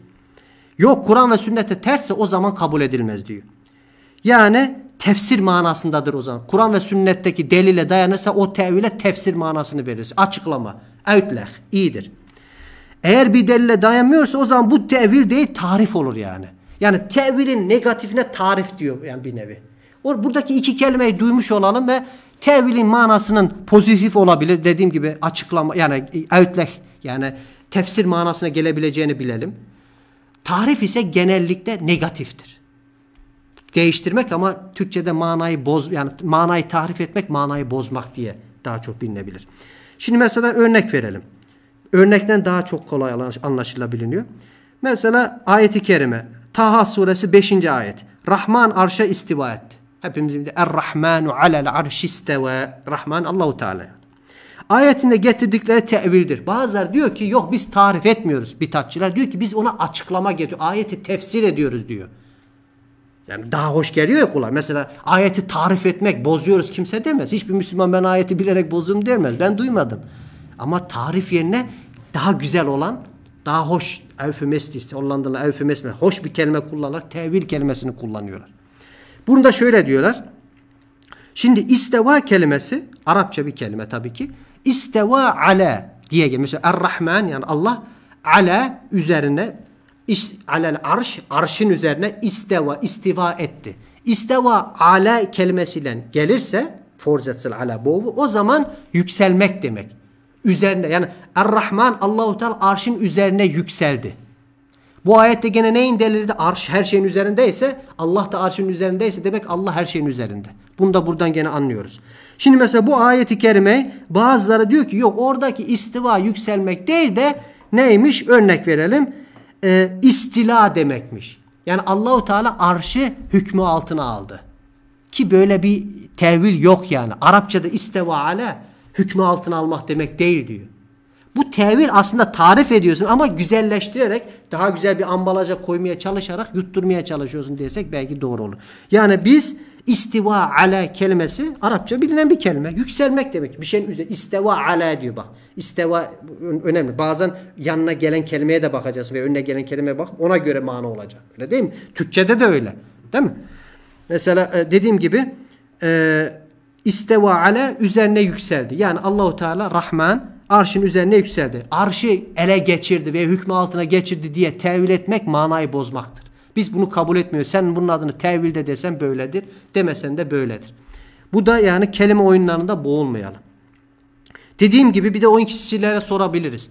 Yok Kur'an ve sünnete tersse o zaman kabul edilmez diyor. Yani tefsir manasındadır o zaman. Kur'an ve sünnetteki delile dayanırsa o tevile tefsir manasını verir. Açıklama. Evtleh. iyidir. Eğer bir delile dayanmıyorsa o zaman bu tevil değil tarif olur yani. Yani tevilin negatifine tarif diyor yani bir nevi. buradaki iki kelimeyi duymuş olalım ve tevilin manasının pozitif olabilir. Dediğim gibi açıklama yani evtleh yani tefsir manasına gelebileceğini bilelim. Tarif ise genellikle negatiftir. Değiştirmek ama Türkçe'de manayı boz yani manayı tarif etmek manayı bozmak diye daha çok bilinebilir. Şimdi mesela örnek verelim. Örnekten daha çok kolay anlaşılabiliyor. Mesela ayeti kerime Taha suresi 5. ayet. Rahman arşa istiva etti. Hepimizin de Er-Rahmanu alel arşisteve. Rahman Allahu Teala ayetinde getirdikleri tevildir. Bazılar diyor ki yok biz tarif etmiyoruz bitatçılar. Diyor ki biz ona açıklama getiriyor. Ayeti tefsir ediyoruz diyor. Yani daha hoş geliyor ya kulağa. Mesela ayeti tarif etmek bozuyoruz kimse demez. Hiçbir Müslüman ben ayeti bilerek bozdum demez. Ben duymadım. Ama tarif yerine daha güzel olan daha hoş eufemist Hollandalı eufemizme hoş bir kelime kullanırlar. Tevil kelimesini kullanıyorlar. Bunu şöyle diyorlar. Şimdi isteva kelimesi Arapça bir kelime tabii ki. İsteva ala diye gelmiş. Er-Rahman yani Allah ala üzerine iş, alel arş arşın üzerine isteva istiva etti. İsteva ala kelimesiyle gelirse forzetsil ala bovu o zaman yükselmek demek. Üzerine yani Er-Rahman Allahu Teala arşın üzerine yükseldi. Bu ayette gene neyin delildi? Arş her şeyin üzerindeyse Allah da arşın üzerindeyse demek Allah her şeyin üzerinde. Bunu da buradan gene anlıyoruz. Şimdi mesela bu ayeti kerime bazıları diyor ki yok oradaki istiva yükselmek değil de neymiş örnek verelim e, istila demekmiş. Yani Allahu Teala arşı hükmü altına aldı. Ki böyle bir tevil yok yani. Arapçada istiva ale hükmü altına almak demek değil diyor. Bu tevil aslında tarif ediyorsun ama güzelleştirerek daha güzel bir ambalaja koymaya çalışarak yutturmaya çalışıyorsun desek belki doğru olur. Yani biz istiva ala kelimesi Arapça bilinen bir kelime. Yükselmek demek. Bir şeyin üzerine İstiva ala diyor bak. İstiva önemli. Bazen yanına gelen kelimeye de bakacağız ve önüne gelen kelimeye bak. Ona göre mana olacak. Öyle değil mi? Türkçede de öyle. Değil mi? Mesela e, dediğim gibi e, isteva ala üzerine yükseldi. Yani Allahu Teala Rahman arşın üzerine yükseldi. Arşı ele geçirdi veya hükmü altına geçirdi diye tevil etmek manayı bozmaktır. Biz bunu kabul etmiyoruz. Sen bunun adını tevilde desen böyledir. Demesen de böyledir. Bu da yani kelime oyunlarında boğulmayalım. Dediğim gibi bir de oyun kişilere sorabiliriz.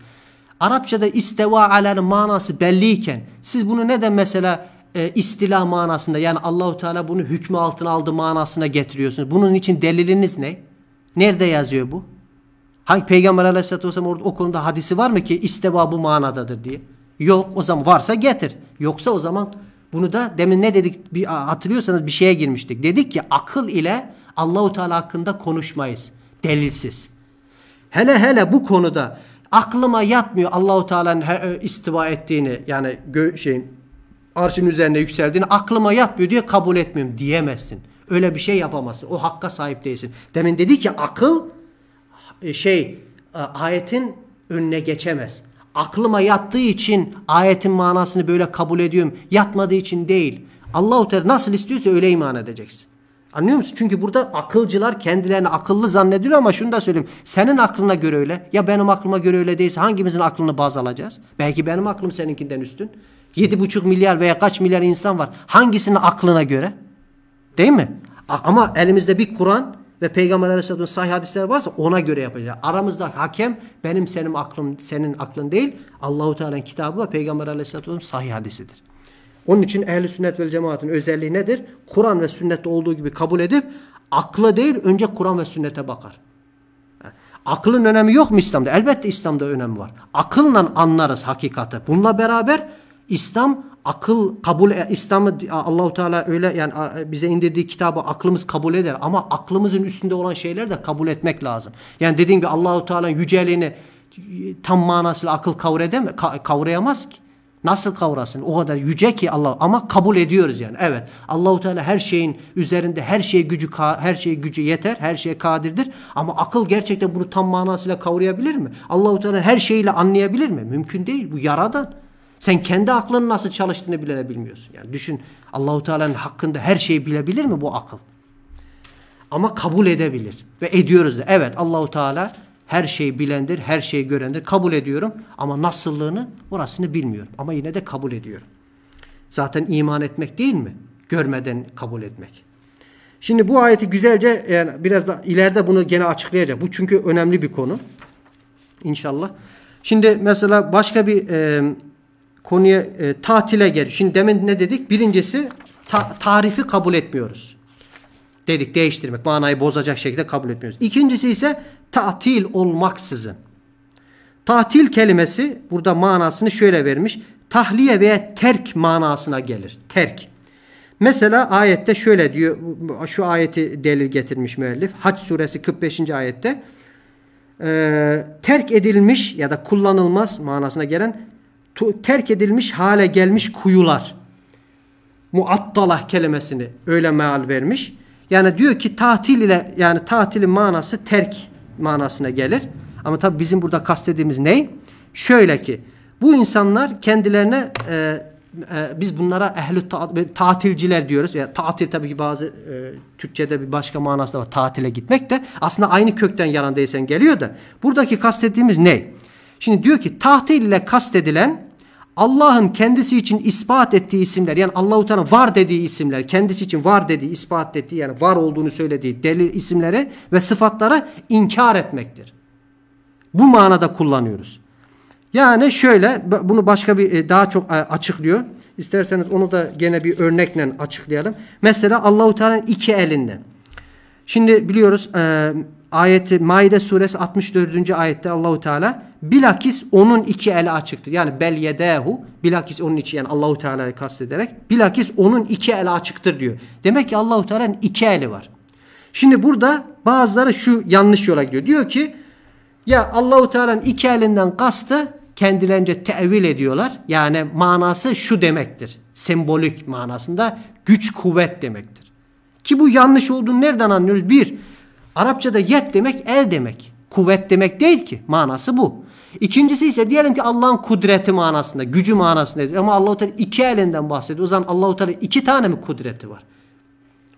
Arapçada isteva alanın manası belliyken siz bunu neden mesela e, istila manasında yani Allahu Teala bunu hükmü altına aldı manasına getiriyorsunuz. Bunun için deliliniz ne? Nerede yazıyor bu? Hangi peygamber aleyhissalatü vesselam orada o konuda hadisi var mı ki isteva bu manadadır diye? Yok o zaman varsa getir. Yoksa o zaman bunu da demin ne dedik bir hatırlıyorsanız bir şeye girmiştik. Dedik ki akıl ile Allahu Teala hakkında konuşmayız. Delilsiz. Hele hele bu konuda aklıma yatmıyor Allahu Teala'nın e, istiva ettiğini yani gö- şeyin arşın üzerine yükseldiğini aklıma yatmıyor diye kabul etmiyorum diyemezsin. Öyle bir şey yapamazsın. O hakka sahip değilsin. Demin dedi ki akıl e, şey ayetin önüne geçemez aklıma yattığı için ayetin manasını böyle kabul ediyorum. Yatmadığı için değil. Allahu Teala nasıl istiyorsa öyle iman edeceksin. Anlıyor musun? Çünkü burada akılcılar kendilerini akıllı zannediyor ama şunu da söyleyeyim. Senin aklına göre öyle. Ya benim aklıma göre öyle değilse hangimizin aklını baz alacağız? Belki benim aklım seninkinden üstün. 7,5 milyar veya kaç milyar insan var. Hangisinin aklına göre? Değil mi? Ama elimizde bir Kur'an ve Peygamber Aleyhisselam'ın sahih hadisler varsa ona göre yapacağız. Aramızda hakem benim senin aklım senin aklın değil. Allahu Teala'nın kitabı ve Peygamber Aleyhisselam'ın sahih hadisidir. Onun için ehli sünnet ve cemaatin özelliği nedir? Kur'an ve sünnette olduğu gibi kabul edip akla değil önce Kur'an ve sünnete bakar. Aklın önemi yok mu İslam'da? Elbette İslam'da önemi var. Akılla anlarız hakikati. Bununla beraber İslam akıl kabul e, İslam'ı e, Allahu Teala öyle yani e, bize indirdiği kitabı aklımız kabul eder ama aklımızın üstünde olan şeyler de kabul etmek lazım. Yani dediğim gibi Allahu Teala'nın yüceliğini tam manasıyla akıl kavrayamaz, kavrayamaz ki. Nasıl kavrasın? O kadar yüce ki Allah ama kabul ediyoruz yani. Evet. Allahu Teala her şeyin üzerinde her şeye gücü her şeye gücü yeter, her şeye kadirdir. Ama akıl gerçekten bunu tam manasıyla kavrayabilir mi? Allahu Teala her şeyiyle anlayabilir mi? Mümkün değil. Bu yaradan. Sen kendi aklının nasıl çalıştığını bile Yani düşün Allahu Teala'nın hakkında her şeyi bilebilir mi bu akıl? Ama kabul edebilir ve ediyoruz da. Evet Allahu Teala her şeyi bilendir, her şeyi görendir. Kabul ediyorum ama nasıllığını orasını bilmiyorum. Ama yine de kabul ediyorum. Zaten iman etmek değil mi? Görmeden kabul etmek. Şimdi bu ayeti güzelce yani biraz da ileride bunu gene açıklayacak. Bu çünkü önemli bir konu. İnşallah. Şimdi mesela başka bir e, konuya e, tatile gel. Şimdi demin ne dedik? Birincisi ta, tarifi kabul etmiyoruz. Dedik değiştirmek, manayı bozacak şekilde kabul etmiyoruz. İkincisi ise tatil olmaksızın. Tatil kelimesi burada manasını şöyle vermiş. Tahliye veya terk manasına gelir. Terk. Mesela ayette şöyle diyor. Şu ayeti delil getirmiş müellif. Haç suresi 45. ayette. E, terk edilmiş ya da kullanılmaz manasına gelen terk edilmiş hale gelmiş kuyular. Muattalah kelimesini öyle meal vermiş. Yani diyor ki tatil ile yani tatilin manası terk manasına gelir. Ama tabi bizim burada kastediğimiz ne? Şöyle ki bu insanlar kendilerine e, e, biz bunlara ehlü ta, tatilciler diyoruz. Yani tatil tabii ki bazı e, Türkçe'de bir başka manası da var. Tatile gitmek de aslında aynı kökten yalan değilsen geliyor da. Buradaki kastettiğimiz ne? Şimdi diyor ki tatil ile kastedilen Allah'ın kendisi için ispat ettiği isimler yani Allahu Teala var dediği isimler kendisi için var dediği ispat ettiği yani var olduğunu söylediği delil isimlere ve sıfatlara inkar etmektir. Bu manada kullanıyoruz. Yani şöyle bunu başka bir e, daha çok e, açıklıyor. İsterseniz onu da gene bir örnekle açıklayalım. Mesela Allahu Teala'nın iki elinde. Şimdi biliyoruz e, ayeti Maide suresi 64. ayette Allahu Teala bilakis onun iki eli açıktır. Yani bel yedehu bilakis onun için yani Allahu Teala'yı kastederek bilakis onun iki eli açıktır diyor. Demek ki Allahu Teala'nın iki eli var. Şimdi burada bazıları şu yanlış yola gidiyor. Diyor ki ya Allahu Teala'nın iki elinden kastı kendilerince tevil ediyorlar. Yani manası şu demektir. Sembolik manasında güç kuvvet demektir. Ki bu yanlış olduğunu nereden anlıyoruz? Bir, Arapçada yet demek el demek. Kuvvet demek değil ki. Manası bu. İkincisi ise diyelim ki Allah'ın kudreti manasında, gücü manasında ama Allahu Teala iki elinden bahsediyor. O zaman Allahu Teala iki tane mi kudreti var?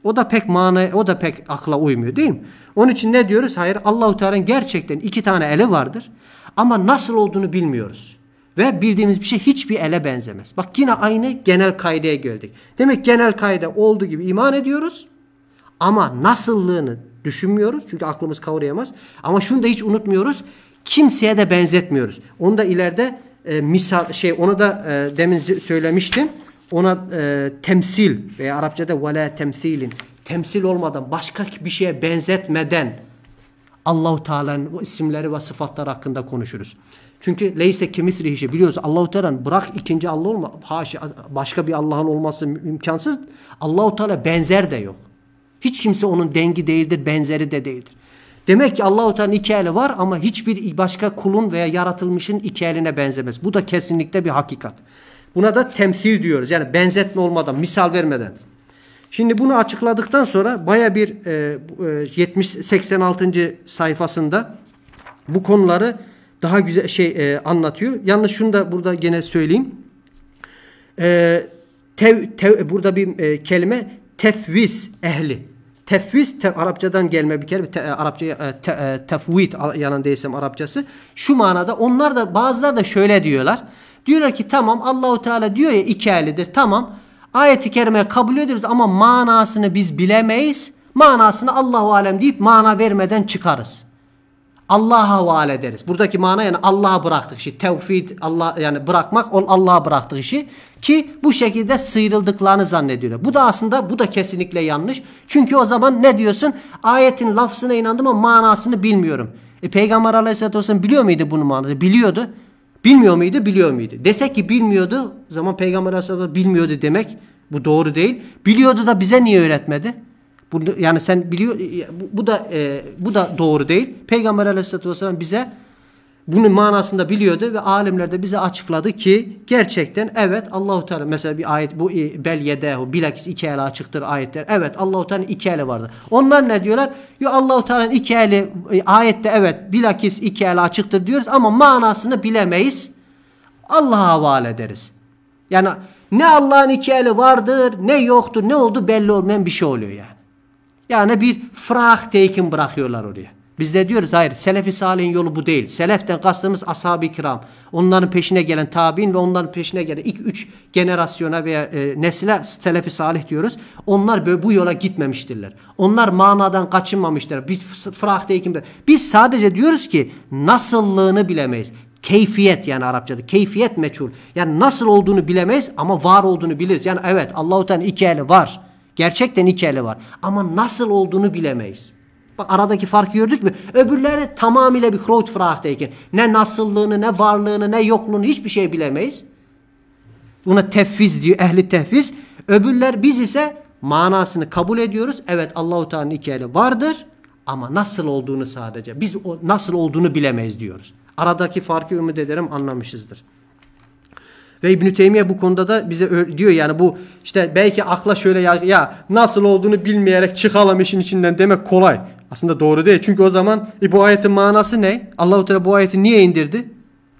O da pek mana, o da pek akla uymuyor değil mi? Onun için ne diyoruz? Hayır Allahu Teala'nın gerçekten iki tane eli vardır. Ama nasıl olduğunu bilmiyoruz. Ve bildiğimiz bir şey hiçbir ele benzemez. Bak yine aynı genel kaydaya geldik. Demek genel kayda olduğu gibi iman ediyoruz. Ama nasıllığını düşünmüyoruz. Çünkü aklımız kavrayamaz. Ama şunu da hiç unutmuyoruz. Kimseye de benzetmiyoruz. Onu da ileride e, misal şey ona da e, demin söylemiştim. Ona e, temsil veya Arapçada vela temsilin temsil olmadan başka bir şeye benzetmeden Allahu Teala'nın isimleri ve sıfatları hakkında konuşuruz. Çünkü leyse kimisri işi şey, biliyoruz. Allahu Teala'nın bırak ikinci Allah olma. Haşa başka bir Allah'ın olması imkansız. Allahu Teala benzer de yok. Hiç kimse onun dengi değildir, benzeri de değildir. Demek ki Allahu Teala'nın iki eli var ama hiçbir başka kulun veya yaratılmışın iki eline benzemez. Bu da kesinlikle bir hakikat. Buna da temsil diyoruz. Yani benzetme olmadan, misal vermeden. Şimdi bunu açıkladıktan sonra baya bir e, 70 86. E, sayfasında bu konuları daha güzel şey e, anlatıyor. Yalnız şunu da burada gene söyleyeyim. E, tev, tev, burada bir e, kelime tefvis ehli. Tefviz te, Arapçadan gelme bir kere te, e, Arapça e, te, e, tefvit yalan değilsem Arapçası. Şu manada onlar da bazılar da şöyle diyorlar. Diyorlar ki tamam Allahu Teala diyor ya iki elidir. Tamam. Ayeti kerimeye kabul ediyoruz ama manasını biz bilemeyiz. Manasını Allahu alem deyip mana vermeden çıkarız. Allah'a havale ederiz. Buradaki mana yani Allah'a bıraktık işi. Tevfid Allah yani bırakmak on Allah'a bıraktık işi ki bu şekilde sıyrıldıklarını zannediyorlar. Bu da aslında bu da kesinlikle yanlış. Çünkü o zaman ne diyorsun? Ayetin lafzına inandım ama manasını bilmiyorum. E, Peygamber Aleyhisselatü Vesselam biliyor muydu bunun manada? Biliyordu. Bilmiyor muydu? Biliyor muydu? Desek ki bilmiyordu. O zaman Peygamber Aleyhisselatü Vesselam bilmiyordu demek. Bu doğru değil. Biliyordu da bize niye öğretmedi? Bu, yani sen biliyor e, bu, bu da e, bu da doğru değil. Peygamber Aleyhisselatü Vesselam bize bunun manasında biliyordu ve alimler de bize açıkladı ki gerçekten evet Allahu Teala mesela bir ayet bu bel yedehu bilakis iki eli açıktır ayetler. Evet Allahu Teala iki eli vardır. Onlar ne diyorlar? Yo Allahu Teala'nın iki eli e, ayette evet bilakis iki eli açıktır diyoruz ama manasını bilemeyiz. Allah'a havale ederiz. Yani ne Allah'ın iki eli vardır ne yoktur ne oldu belli olmayan bir şey oluyor yani. Yani bir teykin bırakıyorlar oraya. Biz de diyoruz hayır Selefi Salih'in yolu bu değil. Seleften kastımız ashab-ı kiram. Onların peşine gelen tabi'in ve onların peşine gelen ilk üç generasyona veya e, nesile Selefi Salih diyoruz. Onlar böyle bu yola gitmemiştirler. Onlar manadan kaçınmamıştır. Bir teykin Biz sadece diyoruz ki nasıllığını bilemeyiz. Keyfiyet yani Arapçada. Keyfiyet meçhul. Yani nasıl olduğunu bilemeyiz ama var olduğunu biliriz. Yani evet Allahu Teala iki eli var. Gerçekten iki eli var. Ama nasıl olduğunu bilemeyiz. Bak aradaki farkı gördük mü? Öbürleri tamamıyla bir Kreuzfrag'dayken ne nasıllığını, ne varlığını, ne yokluğunu hiçbir şey bilemeyiz. Buna tefviz diyor ehli tefviz. Öbürler biz ise manasını kabul ediyoruz. Evet Allahu Teala'nın iki eli vardır ama nasıl olduğunu sadece biz o nasıl olduğunu bilemeyiz diyoruz. Aradaki farkı ümit ederim anlamışızdır. Ve İbn Teymiye bu konuda da bize diyor yani bu işte belki akla şöyle ya, ya nasıl olduğunu bilmeyerek çıkalım işin içinden demek kolay. Aslında doğru değil. Çünkü o zaman e, bu ayetin manası ne? Allahu Teala bu ayeti niye indirdi?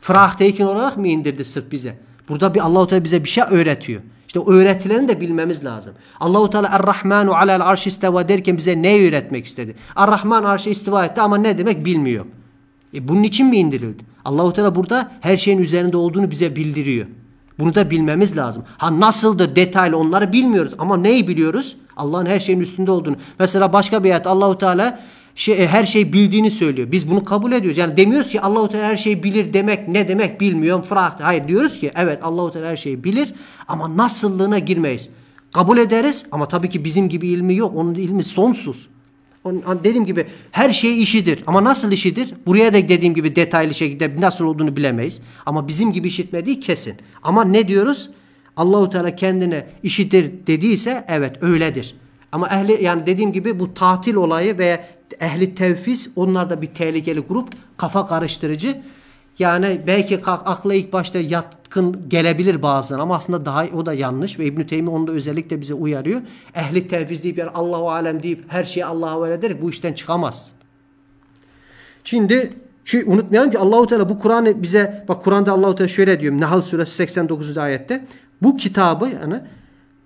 Fırah tekin olarak mı indirdi sırf bize? Burada bir Allahu Teala bize bir şey öğretiyor. İşte o öğretilerini de bilmemiz lazım. Allahu Teala Er-Rahmanu alel arş istiva derken bize ne öğretmek istedi? Er-Rahman arşa istiva etti ama ne demek bilmiyor. E bunun için mi indirildi? Allahu Teala burada her şeyin üzerinde olduğunu bize bildiriyor. Bunu da bilmemiz lazım. Ha nasıldır detaylı onları bilmiyoruz ama neyi biliyoruz? Allah'ın her şeyin üstünde olduğunu. Mesela başka bir ayet Allahu Teala şey, e, her şeyi bildiğini söylüyor. Biz bunu kabul ediyoruz. Yani demiyoruz ki Allahu Teala her şeyi bilir demek ne demek bilmiyorum. Fırat. Hayır diyoruz ki evet Allahu Teala her şeyi bilir ama nasıllığına girmeyiz. Kabul ederiz ama tabii ki bizim gibi ilmi yok. Onun ilmi sonsuz dediğim gibi her şey işidir. Ama nasıl işidir? Buraya da dediğim gibi detaylı şekilde nasıl olduğunu bilemeyiz. Ama bizim gibi işitmediği kesin. Ama ne diyoruz? Allahu Teala kendine işidir dediyse evet öyledir. Ama ehli yani dediğim gibi bu tatil olayı ve ehli tevfis onlar da bir tehlikeli grup, kafa karıştırıcı. Yani belki akla ilk başta yatkın gelebilir bazen ama aslında daha o da yanlış ve İbn Teymi onu da özellikle bize uyarıyor. Ehli tevhiz deyip yani Allahu alem deyip her şeyi Allah'a havale ederek bu işten çıkamaz. Şimdi şu unutmayalım ki Allahu Teala bu Kur'an'ı bize bak Kur'an'da Allahu Teala şöyle diyor. Nahl suresi 89. ayette bu kitabı yani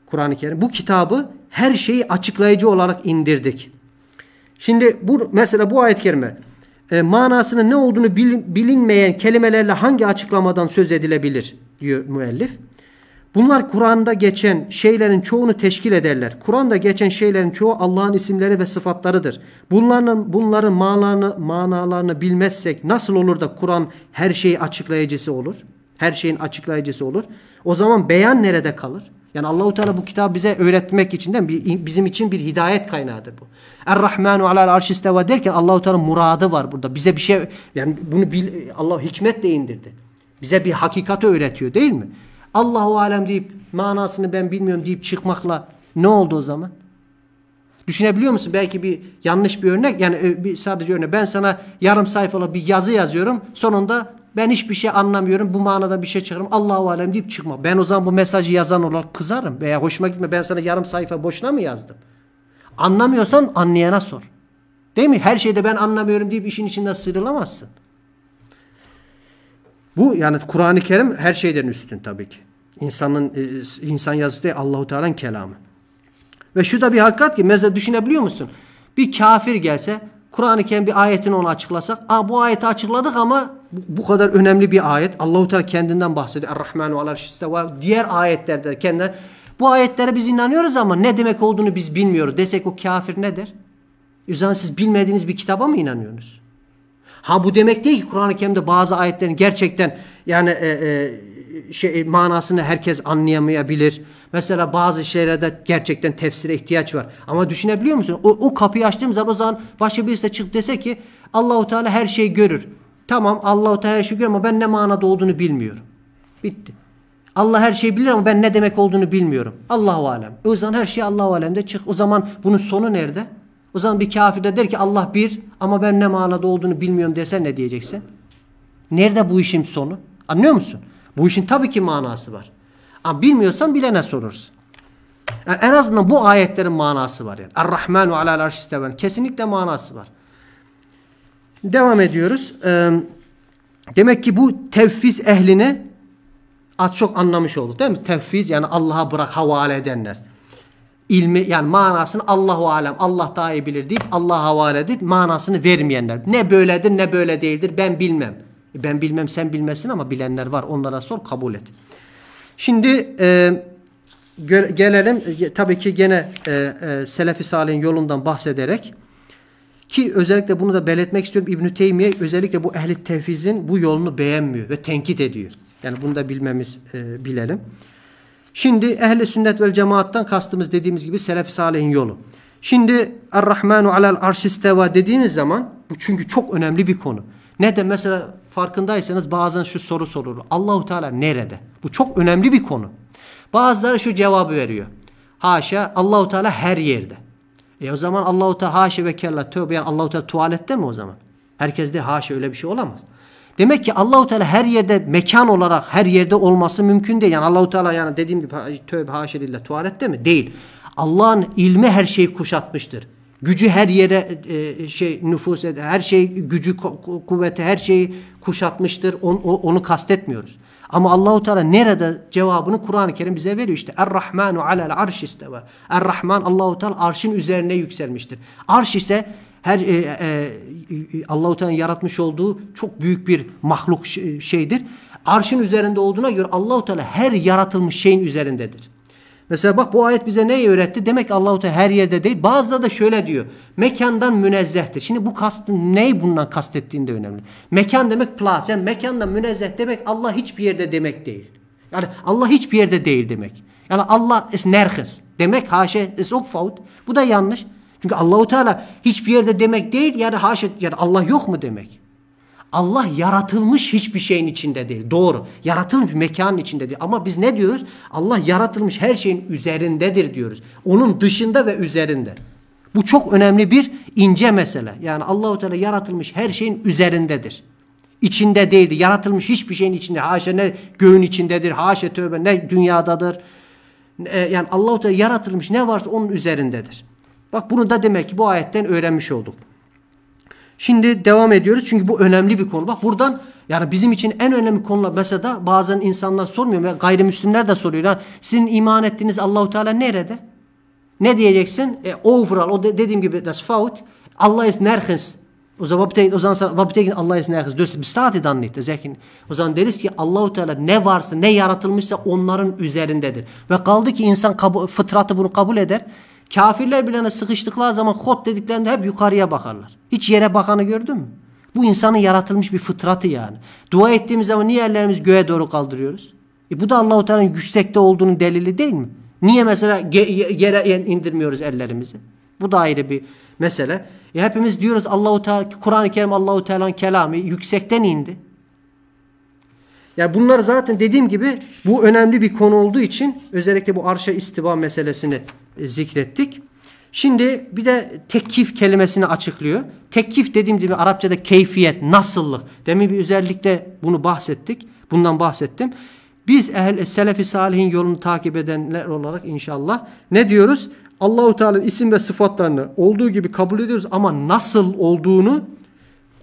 Kur'an-ı Kerim bu kitabı her şeyi açıklayıcı olarak indirdik. Şimdi bu mesela bu ayet kerime e, manasının ne olduğunu bilin, bilinmeyen kelimelerle hangi açıklamadan söz edilebilir diyor müellif. Bunlar Kur'an'da geçen şeylerin çoğunu teşkil ederler. Kur'an'da geçen şeylerin çoğu Allah'ın isimleri ve sıfatlarıdır. Bunların bunların manalarını, manalarını bilmezsek nasıl olur da Kur'an her şeyi açıklayıcısı olur? Her şeyin açıklayıcısı olur. O zaman beyan nerede kalır? Yani Allahu Teala bu kitap bize öğretmek için de bizim için bir hidayet kaynağıdır bu. Er-Rahmanu alel arşi isteva derken Allahu Teala muradı var burada. Bize bir şey yani bunu bil, Allah hikmetle indirdi. Bize bir hakikati öğretiyor değil mi? Allahu alem deyip manasını ben bilmiyorum deyip çıkmakla ne oldu o zaman? Düşünebiliyor musun? Belki bir yanlış bir örnek yani e, bir sadece örnek. Ben sana yarım sayfalık bir yazı yazıyorum. Sonunda ben hiçbir şey anlamıyorum bu manada bir şey çıkarım Allahu Alem deyip çıkma. Ben o zaman bu mesajı yazan olarak kızarım veya hoşuma gitme ben sana yarım sayfa boşuna mı yazdım? Anlamıyorsan anlayana sor. Değil mi? Her şeyde ben anlamıyorum deyip işin içinde sıyrılamazsın. Bu yani Kur'an-ı Kerim her şeyden üstün tabii ki. İnsanın e, insan yazısı değil Allahu Teala'nın kelamı. Ve şu da bir hakikat ki mesela düşünebiliyor musun? Bir kafir gelse Kur'an-ı Kerim bir ayetini ona açıklasak. Aa, bu ayeti açıkladık ama bu kadar önemli bir ayet. Allahu Teala kendinden bahsediyor. Er-Rahman ve Aleyhisselam diğer ayetlerde kendine. Bu ayetlere biz inanıyoruz ama ne demek olduğunu biz bilmiyoruz. Desek o kafir nedir? Üzerine siz bilmediğiniz bir kitaba mı inanıyorsunuz? Ha bu demek değil ki Kur'an-ı Kerim'de bazı ayetlerin gerçekten yani e, e, şey manasını herkes anlayamayabilir. Mesela bazı şeylerde gerçekten tefsire ihtiyaç var. Ama düşünebiliyor musun? O, o kapıyı açtığım zaman o zaman başka birisi de çık dese ki Allahu Teala her şeyi görür. Tamam Allahu Teala her şeyi görür ama ben ne manada olduğunu bilmiyorum. Bitti. Allah her şeyi bilir ama ben ne demek olduğunu bilmiyorum. Allahu alem. O zaman her şey Allahu alemde çık. O zaman bunun sonu nerede? O zaman bir kafir de der ki Allah bir ama ben ne manada olduğunu bilmiyorum desen ne diyeceksin? Nerede bu işin sonu? Anlıyor musun? Bu işin tabii ki manası var. Ama bilmiyorsan bilene sorursun. Yani en azından bu ayetlerin manası var yani. Er-Rahmanu alel arşisteven. Kesinlikle manası var. Devam ediyoruz. Ee, demek ki bu tevfiz ehlini az çok anlamış olduk değil mi? Tevfiz yani Allah'a bırak havale edenler. İlmi yani manasını Allahu alem Allah daha iyi bilir deyip Allah'a havale edip manasını vermeyenler. Ne böyledir ne böyle değildir ben bilmem. E, ben bilmem sen bilmesin ama bilenler var onlara sor kabul et. Şimdi e, gelelim e, tabii ki gene e, e, Selefi Salih'in yolundan bahsederek ki özellikle bunu da belirtmek istiyorum. İbn-i Teymiye özellikle bu ehli tefizin bu yolunu beğenmiyor ve tenkit ediyor. Yani bunu da bilmemiz, e, bilelim. Şimdi ehli sünnet ve cemaattan kastımız dediğimiz gibi selef salihin yolu. Şimdi Er-Rahmanu alel arşisteva dediğimiz zaman bu çünkü çok önemli bir konu. Ne de mesela farkındaysanız bazen şu soru sorulur. Allahu Teala nerede? Bu çok önemli bir konu. Bazıları şu cevabı veriyor. Haşa Allahu Teala her yerde. E o zaman Allahu Teala haşa ve kella tövbe yani Allahu Teala tuvalette mi o zaman? Herkes de haşa öyle bir şey olamaz. Demek ki Allahu Teala her yerde mekan olarak her yerde olması mümkün değil. Yani Allahu Teala yani dediğim gibi tövbe haşa lillah tuvalette mi? Değil. Allah'ın ilmi her şeyi kuşatmıştır. Gücü her yere e, e şey nüfus eder. Her şey gücü kuvveti her şeyi kuşatmıştır. Onu, onu kastetmiyoruz. Ama Allahu Teala nerede cevabını Kur'an-ı Kerim bize veriyor işte. Er-Rahmanu alel arş isteva. Er-Rahman Allahu Teala arşın üzerine yükselmiştir. Arş ise her e, e, Allahu Teala'nın yaratmış olduğu çok büyük bir mahluk şeydir. Arşın üzerinde olduğuna göre Allahu Teala her yaratılmış şeyin üzerindedir. Mesela bak bu ayet bize neyi öğretti? Demek ki u Teala her yerde değil. Bazıda da şöyle diyor. Mekandan münezzehtir. Şimdi bu kastın neyi bundan kastettiğini de önemli. Mekan demek plaz, Yani mekandan münezzeh demek Allah hiçbir yerde demek değil. Yani Allah hiçbir yerde değil demek. Yani Allah is nergis. Demek haşa is ukfaut. Bu da yanlış. Çünkü Allah-u Teala hiçbir yerde demek değil. Yani haşa yani Allah yok mu demek. Allah yaratılmış hiçbir şeyin içinde değil. Doğru. Yaratılmış bir mekanın içinde değil. Ama biz ne diyoruz? Allah yaratılmış her şeyin üzerindedir diyoruz. Onun dışında ve üzerinde. Bu çok önemli bir ince mesele. Yani Allahu Teala yaratılmış her şeyin üzerindedir. İçinde değildi. Yaratılmış hiçbir şeyin içinde. Haşa ne göğün içindedir. Haşa tövbe ne dünyadadır. E, yani Allahu Teala yaratılmış ne varsa onun üzerindedir. Bak bunu da demek ki bu ayetten öğrenmiş olduk. Şimdi devam ediyoruz çünkü bu önemli bir konu. Bak buradan yani bizim için en önemli konular mesela da bazen insanlar sormuyor ve gayrimüslimler de soruyor. sizin iman ettiğiniz Allahu Teala nerede? Ne diyeceksin? E, overall o de, dediğim gibi das Faut. Allah ist nirgends. O zaman o zaman was bedeutet Allah ist nirgends? Dus bestaat dan nicht. Zekin. O zaman deriz ki Allahu Teala ne varsa ne yaratılmışsa onların üzerindedir. Ve kaldı ki insan kabul, fıtratı bunu kabul eder. Kafirler bilene hani sıkıştıkları zaman hot dediklerinde hep yukarıya bakarlar. Hiç yere bakanı gördün mü? Bu insanın yaratılmış bir fıtratı yani. Dua ettiğimiz zaman niye ellerimizi göğe doğru kaldırıyoruz? E bu da Allah-u Teala'nın yüksekte olduğunun delili değil mi? Niye mesela yere indirmiyoruz ellerimizi? Bu da ayrı bir mesele. E hepimiz diyoruz Allahu Teala Kur'an-ı Kerim Allahu Teala'nın kelamı yüksekten indi. Yani bunlar zaten dediğim gibi bu önemli bir konu olduğu için özellikle bu arşa istiva meselesini zikrettik. Şimdi bir de tekif kelimesini açıklıyor. Tekif dediğim gibi Arapçada keyfiyet, nasıllık. Demin bir özellikle bunu bahsettik. Bundan bahsettim. Biz ehl selefi salihin yolunu takip edenler olarak inşallah ne diyoruz? Allahu Teala'nın isim ve sıfatlarını olduğu gibi kabul ediyoruz ama nasıl olduğunu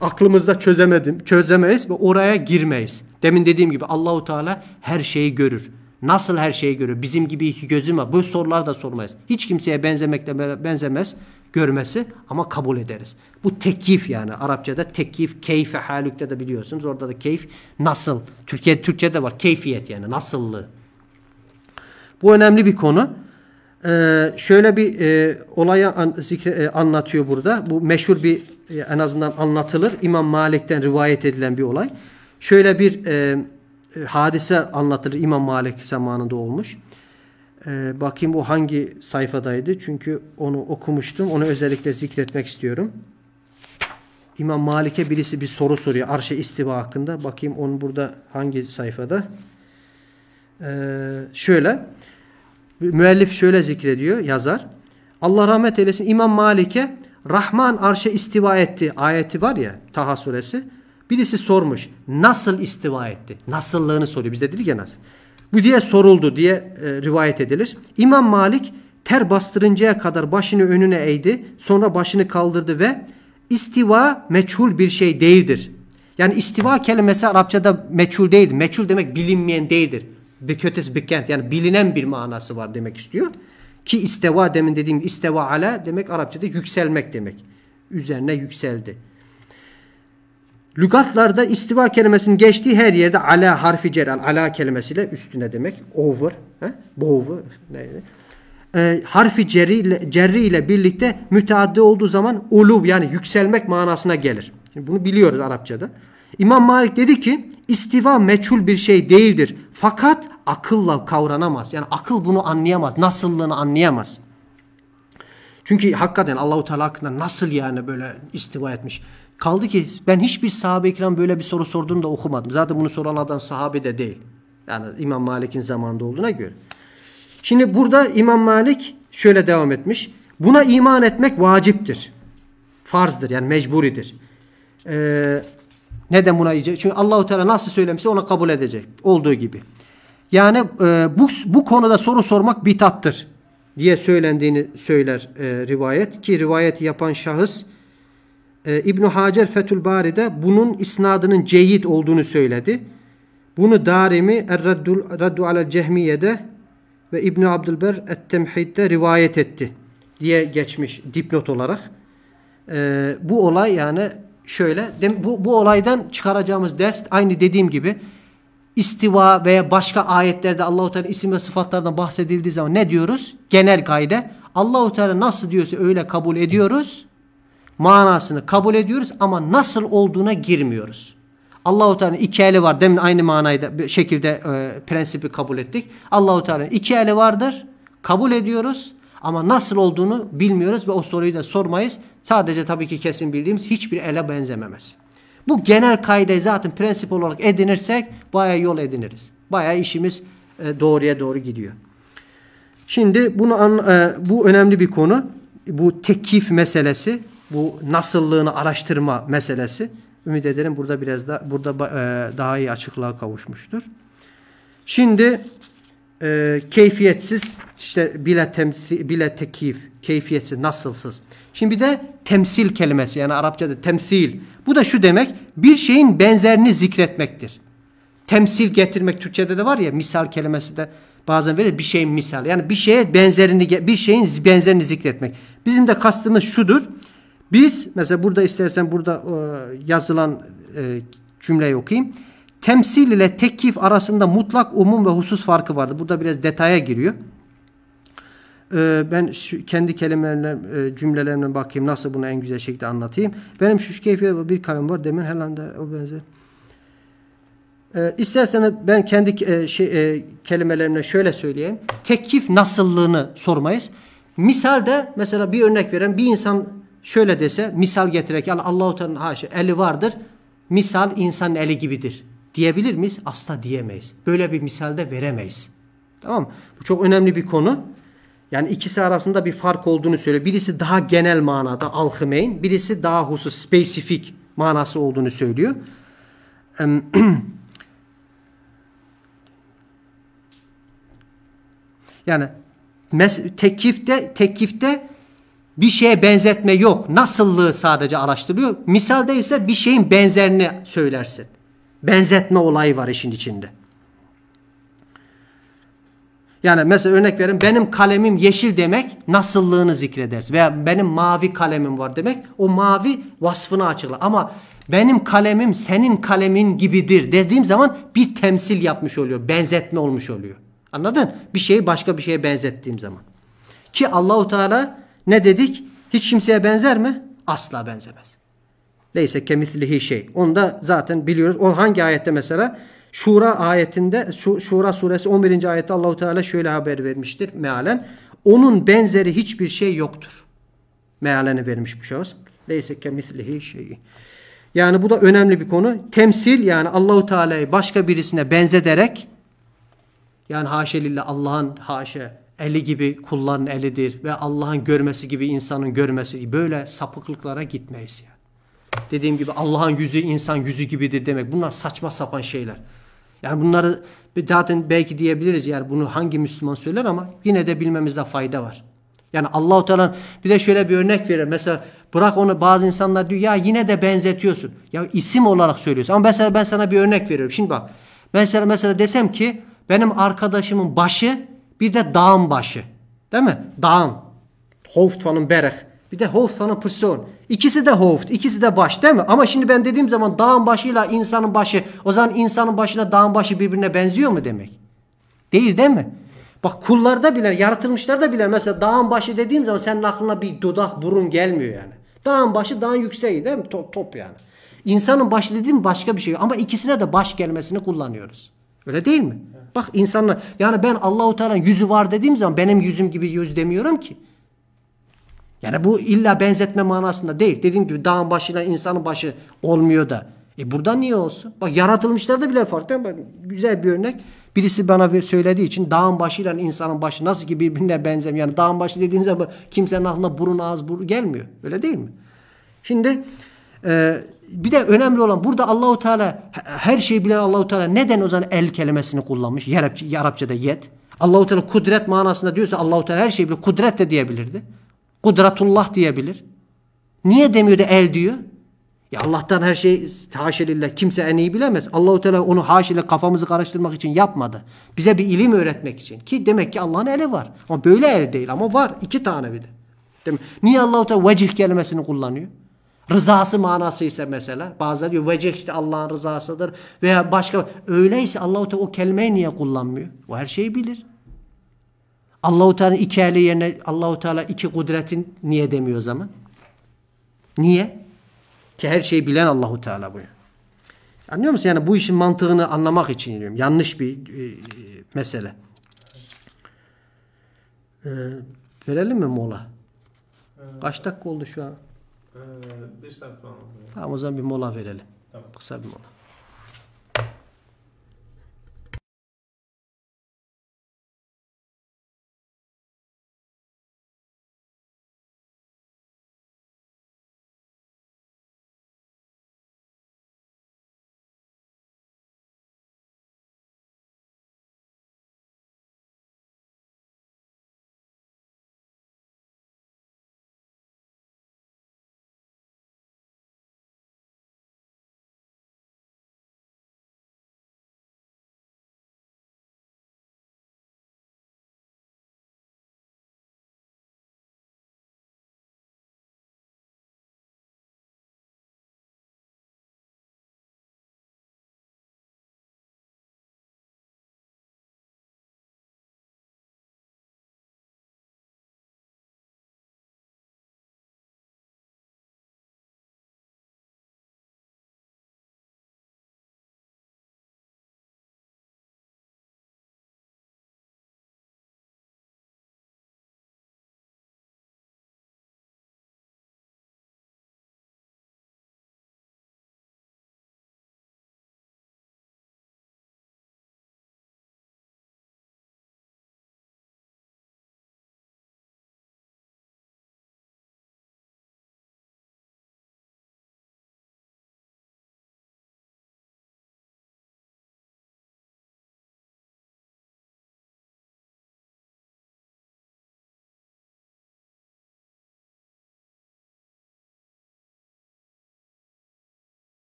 aklımızda çözemedim, çözemeyiz ve oraya girmeyiz. Demin dediğim gibi Allahu Teala her şeyi görür. Nasıl her şeyi görüyor? Bizim gibi iki gözüm var. Bu sorular da sormayız. Hiç kimseye benzemekle benzemez görmesi ama kabul ederiz. Bu tekif yani Arapçada tekif, keyfe halükte de biliyorsunuz. Orada da keyif nasıl. Türkiye Türkçede var keyfiyet yani nasıllığı. Bu önemli bir konu. Ee, şöyle bir e, olaya an, zikre, e, anlatıyor burada. Bu meşhur bir e, en azından anlatılır. İmam Malik'ten rivayet edilen bir olay. Şöyle bir e, e, hadise anlatır İmam Malik zamanında olmuş. E, bakayım o hangi sayfadaydı. Çünkü onu okumuştum. Onu özellikle zikretmek istiyorum. İmam Malik'e birisi bir soru soruyor. Arşe istiva hakkında. Bakayım onun burada hangi sayfada. Ee, şöyle. Müellif şöyle zikrediyor yazar. Allah rahmet eylesin İmam Malik'e Rahman arşe istiva etti ayeti var ya Taha suresi. Birisi sormuş. Nasıl istiva etti? Nasıllığını soruyor. Biz de dedik ya nasıl. Bu diye soruldu diye e, rivayet edilir. İmam Malik ter bastırıncaya kadar başını önüne eğdi. Sonra başını kaldırdı ve istiva meçhul bir şey değildir. Yani istiva kelimesi Arapçada meçhul değildir. Meçhul demek bilinmeyen değildir. Bekötes kent. yani bilinen bir manası var demek istiyor. Ki isteva demin dediğim gibi isteva ala demek Arapçada yükselmek demek. Üzerine yükseldi. Lügatlarda istiva kelimesinin geçtiği her yerde ala harfi ceren, ala kelimesiyle üstüne demek. Over, he? bover, neydi? E, harfi cerri ile, cerri ile birlikte müteaddi olduğu zaman uluv yani yükselmek manasına gelir. Şimdi bunu biliyoruz Arapçada. İmam Malik dedi ki istiva meçhul bir şey değildir. Fakat akılla kavranamaz. Yani akıl bunu anlayamaz. Nasıllığını anlayamaz. Çünkü hakikaten Allahu Teala hakkında nasıl yani böyle istiva etmiş. Kaldı ki ben hiçbir sahabe-i kiram böyle bir soru sorduğunu da okumadım. Zaten bunu soran adam sahabe de değil. Yani İmam Malik'in zamanında olduğuna göre. Şimdi burada İmam Malik şöyle devam etmiş. Buna iman etmek vaciptir. Farzdır yani mecburidir. Ee, neden buna yiyecek? Çünkü Allahu Teala nasıl söylemişse ona kabul edecek. Olduğu gibi. Yani e, bu, bu konuda soru sormak bitattır diye söylendiğini söyler e, rivayet. Ki rivayeti yapan şahıs e, ee, İbn Hacer Bari de bunun isnadının ceyit olduğunu söyledi. Bunu Darimi Er-Raddu Raddu alel Cehmiye'de ve İbn Abdülber Et-Temhid'de rivayet etti diye geçmiş dipnot olarak. E, bu olay yani şöyle bu, bu olaydan çıkaracağımız ders aynı dediğim gibi istiva veya başka ayetlerde Allahu Teala isim ve sıfatlardan bahsedildiği zaman ne diyoruz? Genel kaide. Allahu Teala nasıl diyorsa öyle kabul ediyoruz manasını kabul ediyoruz ama nasıl olduğuna girmiyoruz. Allahu Teala'nın iki eli var. Demin aynı manayı da şekilde e, prensibi kabul ettik. Allahu Teala'nın iki eli vardır. Kabul ediyoruz ama nasıl olduğunu bilmiyoruz ve o soruyu da sormayız. Sadece tabii ki kesin bildiğimiz hiçbir ele benzememez. Bu genel kaideyi zaten prensip olarak edinirsek baya yol ediniriz. Baya işimiz e, doğruya doğru gidiyor. Şimdi bunu an, e, bu önemli bir konu. Bu tekif meselesi bu nasıllığını araştırma meselesi ümit ederim burada biraz da burada e, daha iyi açıklığa kavuşmuştur. Şimdi e, keyfiyetsiz işte bile temsi, bile tekif keyfiyetsiz nasılsız. Şimdi bir de temsil kelimesi yani Arapçada temsil. Bu da şu demek bir şeyin benzerini zikretmektir. Temsil getirmek Türkçede de var ya misal kelimesi de bazen verir bir şeyin misal. Yani bir şeye benzerini bir şeyin benzerini zikretmek. Bizim de kastımız şudur. Biz mesela burada istersen burada e, yazılan e, cümleyi okuyayım. Temsil ile tekif arasında mutlak umum ve husus farkı vardı. Burada biraz detaya giriyor. E, ben şu kendi kelimelerimle e, cümlelerime bakayım nasıl bunu en güzel şekilde anlatayım. Benim şu keyfiye bir kalem var. Demin Helanda o benzer. E, isterseniz ben kendi e, şey, e, kelimelerimle şöyle söyleyeyim. Tekif nasıllığını sormayız. Misalde mesela bir örnek veren bir insan Şöyle dese misal getirerek yani u Teala'nın haşa eli vardır. Misal insanın eli gibidir. Diyebilir miyiz? Asla diyemeyiz. Böyle bir misal de veremeyiz. Tamam mı? Bu çok önemli bir konu. Yani ikisi arasında bir fark olduğunu söylüyor. Birisi daha genel manada alhımeyn, birisi daha husus, spesifik manası olduğunu söylüyor. [CLEARS THROAT] Yani tekifte tekifte bir şeye benzetme yok. Nasıllığı sadece araştırılıyor. Misalde ise bir şeyin benzerini söylersin. Benzetme olayı var işin içinde. Yani mesela örnek verin benim kalemim yeşil demek nasıllığını zikredersin. Veya benim mavi kalemim var demek o mavi vasfını açıklar. Ama benim kalemim senin kalemin gibidir dediğim zaman bir temsil yapmış oluyor. Benzetme olmuş oluyor. Anladın? Bir şeyi başka bir şeye benzettiğim zaman. Ki Allahu Teala ne dedik? Hiç kimseye benzer mi? Asla benzemez. Leyse kemislihi şey. Onu da zaten biliyoruz. O hangi ayette mesela? Şura ayetinde Şura suresi 11. ayette Allahu Teala şöyle haber vermiştir mealen. Onun benzeri hiçbir şey yoktur. Mealeni vermiş bu şahıs. Leyse kemislihi şeyi. Yani bu da önemli bir konu. Temsil yani Allahu Teala'yı başka birisine benzederek yani haşelillah Allah'ın haşe eli gibi kulların elidir ve Allah'ın görmesi gibi insanın görmesi böyle sapıklıklara gitmeyiz ya. Dediğim gibi Allah'ın yüzü insan yüzü gibidir demek. Bunlar saçma sapan şeyler. Yani bunları zaten belki diyebiliriz yani bunu hangi Müslüman söyler ama yine de bilmemizde fayda var. Yani Allahu Teala bir de şöyle bir örnek verir. Mesela bırak onu bazı insanlar diyor ya yine de benzetiyorsun. Ya isim olarak söylüyorsun. Ama mesela ben sana bir örnek veriyorum. Şimdi bak. mesela mesela desem ki benim arkadaşımın başı bir de dağın başı. Değil mi? Dağın. Hovfanın berek. Bir de Hovfanın person. İkisi de Hovft. ikisi de baş değil mi? Ama şimdi ben dediğim zaman dağın başıyla insanın başı. O zaman insanın başına dağın başı birbirine benziyor mu demek? Değil değil mi? Bak kullarda bilen, yaratılmışlar da bilen. Mesela dağın başı dediğim zaman senin aklına bir dudak, burun gelmiyor yani. Dağın başı dağın yükseği değil mi? Top, top yani. İnsanın başı dediğim başka bir şey. Ama ikisine de baş gelmesini kullanıyoruz. Öyle değil mi? Evet. Bak insanlar yani ben Allahu Teala yüzü var dediğim zaman benim yüzüm gibi yüz demiyorum ki. Yani bu illa benzetme manasında değil. Dediğim gibi dağın başıyla insanın başı olmuyor da. E burada niye olsun? Bak yaratılmışlarda bile farklı. Ben, güzel bir örnek. Birisi bana söylediği için dağın başıyla insanın başı nasıl ki birbirine benzemiyor. Yani dağın başı dediğin zaman kimsenin aklına burun ağız burun gelmiyor. Öyle değil mi? Şimdi e, bir de önemli olan burada Allahu Teala her şeyi bilen Allahu Teala neden o zaman el kelimesini kullanmış? Arapça, Arapçada yet. Allahu Teala kudret manasında diyorsa Allahu Teala her şeyi bilir. Kudret de diyebilirdi. Kudratullah diyebilir. Niye demiyor da el diyor? Ya Allah'tan her şey haşelillah kimse en iyi bilemez. Allahu Teala onu haşile kafamızı karıştırmak için yapmadı. Bize bir ilim öğretmek için. Ki demek ki Allah'ın eli var. Ama böyle el değil ama var. iki tane bir de. Değil mi? Niye Allahu Teala vecih kelimesini kullanıyor? Rızası manası ise mesela bazen diyor vecih işte Allah'ın rızasıdır veya başka öyleyse Allahu Teala o kelimeyi niye kullanmıyor? O her şeyi bilir. Allahu Teala iki eli yerine Allahu Teala iki kudretin niye demiyor o zaman? Niye? Ki her şeyi bilen Allahu Teala bu. Anlıyor musun? Yani bu işin mantığını anlamak için diyorum. Yanlış bir e, e mesele. E, verelim mi mola? Kaç dakika oldu şu an? Ee, bir saat falan. Tamam o zaman bir mola verelim. Tamam. Kısa bir mola.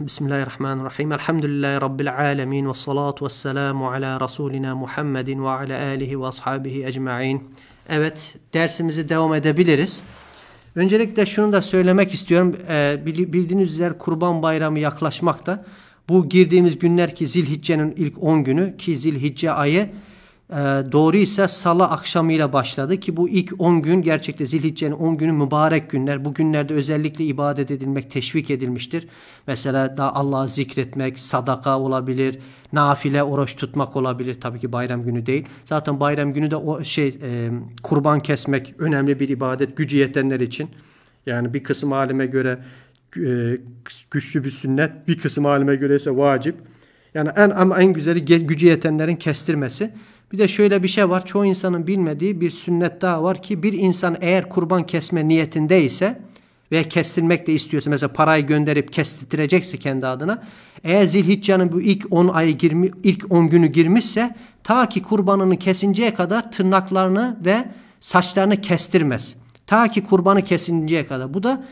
Bismillahirrahmanirrahim. الله Rabbil الرحيم Ve لله ve العالمين 'ala والسلام Muhammedin ve ala alihi ve ashabihi ecmaîn. Evet, dersimizi devam edebiliriz. Öncelikle şunu da söylemek istiyorum. Ee, bildiğiniz üzere Kurban Bayramı yaklaşmakta. Bu girdiğimiz günler ki Zilhicce'nin ilk 10 günü ki Zilhicce ayı ee, doğru ise salı akşamıyla başladı ki bu ilk 10 gün gerçekte zilhiccenin 10 günü mübarek günler. Bu günlerde özellikle ibadet edilmek teşvik edilmiştir. Mesela daha Allah'ı zikretmek, sadaka olabilir, nafile oruç tutmak olabilir. Tabii ki bayram günü değil. Zaten bayram günü de o şey e, kurban kesmek önemli bir ibadet gücü yetenler için. Yani bir kısım alime göre e, güçlü bir sünnet, bir kısım alime göre ise vacip. Yani en ama en güzeli gücü yetenlerin kestirmesi. Bir de şöyle bir şey var. Çoğu insanın bilmediği bir sünnet daha var ki bir insan eğer kurban kesme niyetindeyse ve kestirmek de istiyorsa mesela parayı gönderip kestirtirecekse kendi adına eğer Zilhicce'nin bu ilk 10 ayı girmi, ilk 10 günü girmişse ta ki kurbanını kesinceye kadar tırnaklarını ve saçlarını kestirmez. Ta ki kurbanı kesinceye kadar. Bu da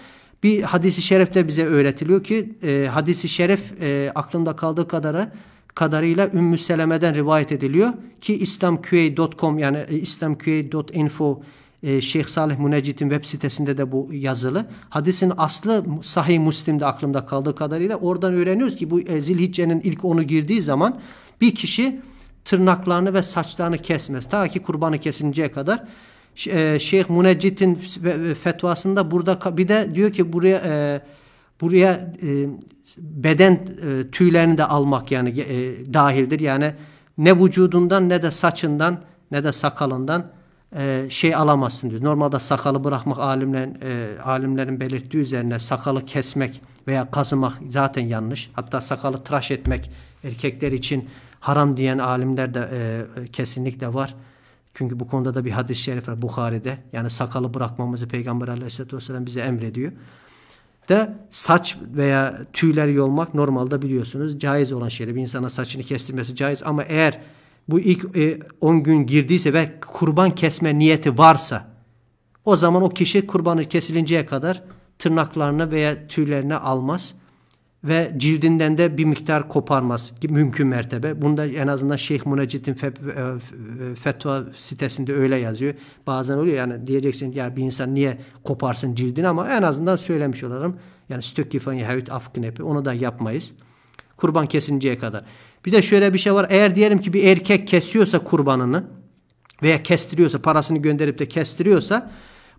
bir hadisi şerefte bize öğretiliyor ki e, hadisi şeref e, aklımda kaldığı kadarı kadarıyla Ümmü Seleme'den rivayet ediliyor ki islamqa.com yani e, islamqa.info e, Şeyh Salih Münecit'in web sitesinde de bu yazılı. Hadisin aslı Sahih Müslim'de aklımda kaldığı kadarıyla oradan öğreniyoruz ki bu e, Zilhicce'nin ilk onu girdiği zaman bir kişi tırnaklarını ve saçlarını kesmez. Ta ki kurbanı kesinceye kadar. Şeyh Müneccit'in fetvasında burada bir de diyor ki buraya Buraya e, beden e, tüylerini de almak yani e, dahildir. Yani ne vücudundan ne de saçından ne de sakalından e, şey alamazsın diyor. Normalde sakalı bırakmak alimlerin, e, alimlerin belirttiği üzerine sakalı kesmek veya kazımak zaten yanlış. Hatta sakalı tıraş etmek erkekler için haram diyen alimler de e, kesinlikle var. Çünkü bu konuda da bir hadis-i şerif var Bukhari'de. Yani sakalı bırakmamızı Peygamber aleyhissalatü vesselam bize emrediyor de saç veya tüyler yolmak normalde biliyorsunuz caiz olan şeyler. Bir insana saçını kestirmesi caiz ama eğer bu ilk 10 e, gün girdiyse ve kurban kesme niyeti varsa o zaman o kişi kurbanı kesilinceye kadar tırnaklarını veya tüylerini almaz ve cildinden de bir miktar koparması mümkün mertebe. Bunda en azından Şeyh Munacit'in e, e, fetva sitesinde öyle yazıyor. Bazen oluyor yani diyeceksin ya bir insan niye koparsın cildini ama en azından söylemiş olalım. Yani stök yifan yahut afkinepi onu da yapmayız. Kurban kesinceye kadar. Bir de şöyle bir şey var. Eğer diyelim ki bir erkek kesiyorsa kurbanını veya kestiriyorsa parasını gönderip de kestiriyorsa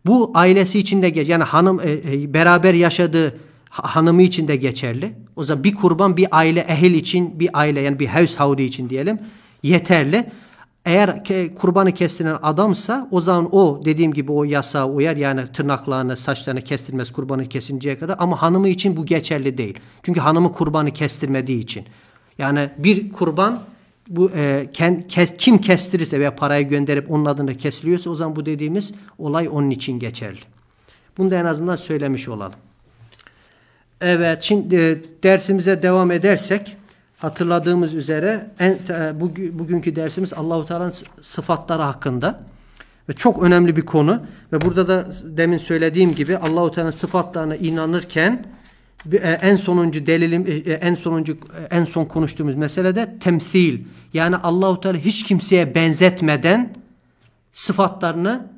bu ailesi içinde yani hanım e, e, beraber yaşadığı hanımı için de geçerli. O zaman bir kurban bir aile ehil için bir aile yani bir household için diyelim yeterli. Eğer kurbanı kestiren adamsa o zaman o dediğim gibi o yasağa uyar yani tırnaklarını saçlarını kestirmez kurbanı kesinceye kadar ama hanımı için bu geçerli değil. Çünkü hanımı kurbanı kestirmediği için. Yani bir kurban bu e, kend, kes, kim kestirirse veya parayı gönderip onun adına kesiliyorsa o zaman bu dediğimiz olay onun için geçerli. Bunu da en azından söylemiş olalım. Evet, şimdi e, dersimize devam edersek hatırladığımız üzere en, e, bugünkü dersimiz Allahu Teala'nın sıfatları hakkında ve çok önemli bir konu ve burada da demin söylediğim gibi Allahu Teala'nın sıfatlarına inanırken e, en sonuncu delilim en sonuncu en son konuştuğumuz meselede temsil yani Allahu Teala hiç kimseye benzetmeden sıfatlarını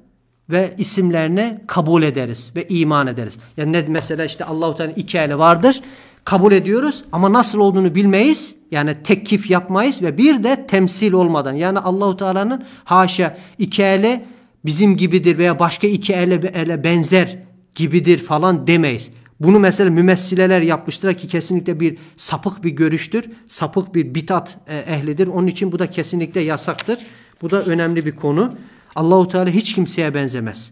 ve isimlerini kabul ederiz ve iman ederiz. Yani ne mesela işte Allahu Teala iki eli vardır. Kabul ediyoruz ama nasıl olduğunu bilmeyiz. Yani tekkif yapmayız ve bir de temsil olmadan yani Allahu Teala'nın haşa iki eli bizim gibidir veya başka iki ele, ele benzer gibidir falan demeyiz. Bunu mesela mümessileler yapmıştır ki kesinlikle bir sapık bir görüştür. Sapık bir bitat e, ehlidir. Onun için bu da kesinlikle yasaktır. Bu da önemli bir konu. Allahu Teala hiç kimseye benzemez.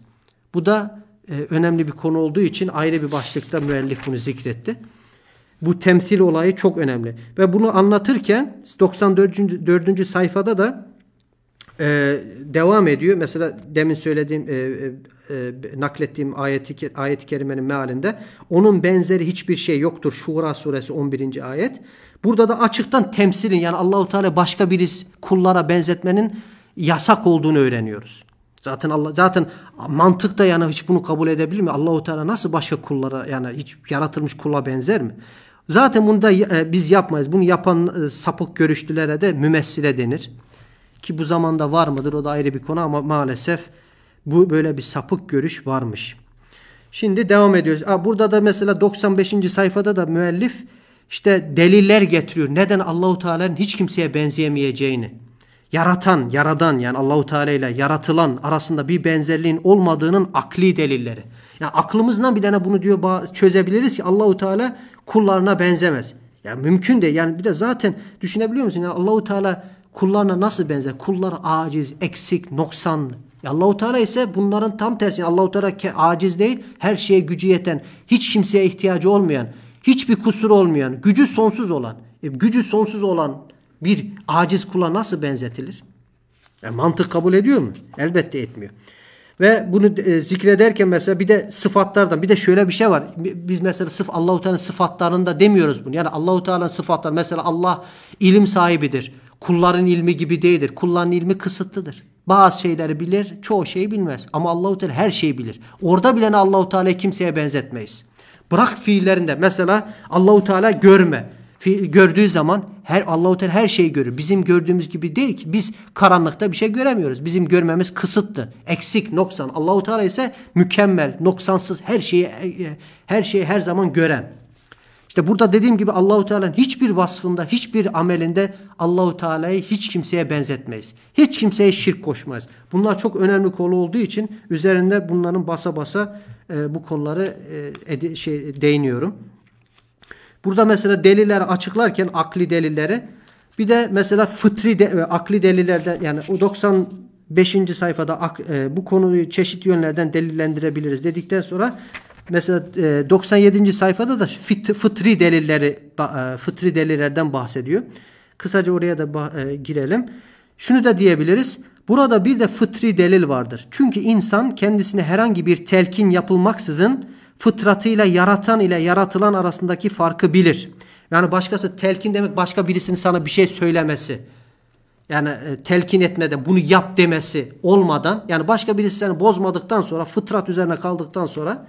Bu da e, önemli bir konu olduğu için ayrı bir başlıkta müellif bunu zikretti. Bu temsil olayı çok önemli. Ve bunu anlatırken 94. sayfada da e, devam ediyor. Mesela demin söylediğim e, e, e, naklettiğim ayeti, ayet-i kerimenin mealinde onun benzeri hiçbir şey yoktur. Şura suresi 11. ayet. Burada da açıktan temsilin yani Allahu Teala başka birisi kullara benzetmenin yasak olduğunu öğreniyoruz. Zaten Allah zaten mantık da yani hiç bunu kabul edebilir mi? Allahu Teala nasıl başka kullara yani hiç yaratılmış kula benzer mi? Zaten bunu da e, biz yapmayız. Bunu yapan e, sapık görüşlülere de mümessile denir. Ki bu zamanda var mıdır o da ayrı bir konu ama maalesef bu böyle bir sapık görüş varmış. Şimdi devam ediyoruz. Aa, burada da mesela 95. sayfada da müellif işte deliller getiriyor. Neden Allahu Teala'nın hiç kimseye benzeyemeyeceğini yaratan, yaradan yani Allahu Teala ile yaratılan arasında bir benzerliğin olmadığının akli delilleri. Yani aklımızdan bir tane bunu diyor çözebiliriz ki Allahu Teala kullarına benzemez. Yani mümkün de yani bir de zaten düşünebiliyor musun? Yani Allahu Teala kullarına nasıl benzer? Kullar aciz, eksik, noksanlı. Allahu Teala ise bunların tam tersi. Allahu Teala aciz değil, her şeye gücü yeten, hiç kimseye ihtiyacı olmayan, hiçbir kusur olmayan, gücü sonsuz olan, e, gücü sonsuz olan bir aciz kula nasıl benzetilir? E, mantık kabul ediyor mu? Elbette etmiyor. Ve bunu e, zikrederken mesela bir de sıfatlardan bir de şöyle bir şey var. Biz mesela sıf Allahu Teala'nın sıfatlarında demiyoruz bunu. Yani Allahu Teala'nın sıfatlar mesela Allah ilim sahibidir. Kulların ilmi gibi değildir. Kulların ilmi kısıtlıdır. Bazı şeyleri bilir, çoğu şeyi bilmez. Ama Allahu Teala her şeyi bilir. Orada bilen Allahu Teala'yı kimseye benzetmeyiz. Bırak fiillerinde mesela Allahu Teala görme gördüğü zaman her Allahu Teala her şeyi görür. Bizim gördüğümüz gibi değil ki biz karanlıkta bir şey göremiyoruz. Bizim görmemiz kısıttı. Eksik, noksan. Allahu Teala ise mükemmel, noksansız her şeyi e, e, her şeyi her zaman gören. İşte burada dediğim gibi Allahu Teala'nın hiçbir vasfında, hiçbir amelinde Allahu Teala'yı hiç kimseye benzetmeyiz. Hiç kimseye şirk koşmayız. Bunlar çok önemli konu olduğu için üzerinde bunların basa basa e, bu konuları e, şey değiniyorum. Burada mesela deliller açıklarken akli delilleri bir de mesela fıtri de, e, akli delillerde yani o 95. sayfada ak, e, bu konuyu çeşit yönlerden delillendirebiliriz dedikten sonra mesela e, 97. sayfada da fit, fıtri delilleri e, fıtri delillerden bahsediyor. Kısaca oraya da e, girelim. Şunu da diyebiliriz. Burada bir de fıtri delil vardır. Çünkü insan kendisine herhangi bir telkin yapılmaksızın fıtratıyla yaratan ile yaratılan arasındaki farkı bilir. Yani başkası telkin demek başka birisinin sana bir şey söylemesi. Yani e, telkin etmeden bunu yap demesi olmadan yani başka birisi seni bozmadıktan sonra fıtrat üzerine kaldıktan sonra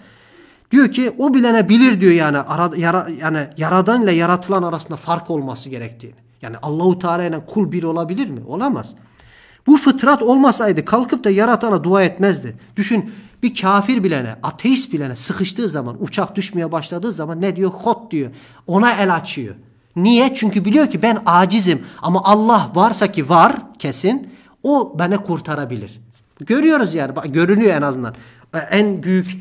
diyor ki o bilene bilir diyor yani ara, yara, yani yaradan ile yaratılan arasında fark olması gerektiğini. Yani Allahu Teala ile kul bir olabilir mi? Olamaz. Bu fıtrat olmasaydı kalkıp da yaratana dua etmezdi. Düşün bir kafir bilene, ateist bilene sıkıştığı zaman, uçak düşmeye başladığı zaman ne diyor? Hot diyor. Ona el açıyor. Niye? Çünkü biliyor ki ben acizim. Ama Allah varsa ki var kesin. O beni kurtarabilir. Görüyoruz yani. Görünüyor en azından. E, en büyük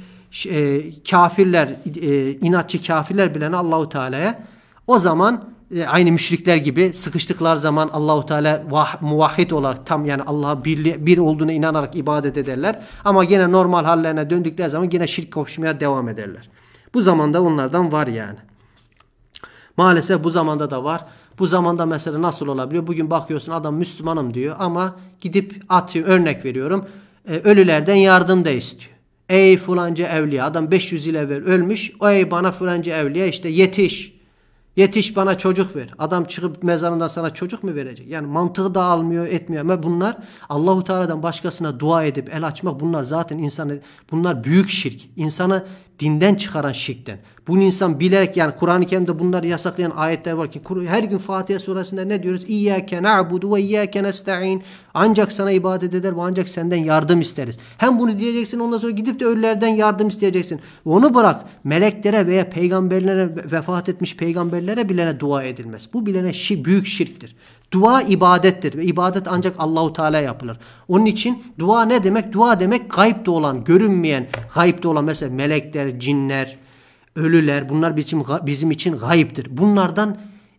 e, kafirler, e, inatçı kafirler bilene Allahu Teala'ya o zaman e, aynı müşrikler gibi sıkıştıklar zaman Allahu Teala vah, muvahhid olarak tam yani Allah'a bir, bir olduğuna inanarak ibadet ederler. Ama yine normal hallerine döndükleri zaman yine şirk koşmaya devam ederler. Bu zamanda onlardan var yani. Maalesef bu zamanda da var. Bu zamanda mesela nasıl olabiliyor? Bugün bakıyorsun adam Müslümanım diyor ama gidip atıyor örnek veriyorum. E, ölülerden yardım da istiyor. Ey falanca evliya adam 500 yıl evvel ölmüş. Ey bana falanca evliya işte yetiş Yetiş bana çocuk ver. Adam çıkıp mezarından sana çocuk mu verecek? Yani mantığı da almıyor, etmiyor. Ama bunlar Allahu Teala'dan başkasına dua edip el açmak bunlar zaten insanı bunlar büyük şirk. İnsanı dinden çıkaran şirkten. Bunu insan bilerek yani Kur'an-ı Kerim'de bunları yasaklayan ayetler var ki her gün Fatiha suresinde ne diyoruz? İyyâke na'budu ve iyyâke nesta'in. Ancak sana ibadet eder ve ancak senden yardım isteriz. Hem bunu diyeceksin ondan sonra gidip de ölülerden yardım isteyeceksin. Onu bırak meleklere veya peygamberlere vefat etmiş peygamberlere bilene dua edilmez. Bu bilene şi, büyük şirktir. Dua ibadettir. Ve ibadet ancak Allahu Teala yapılır. Onun için dua ne demek? Dua demek gayipte olan, görünmeyen, gayipte olan mesela melekler, cinler, ölüler bunlar bizim bizim için gayiptir. Bunlardan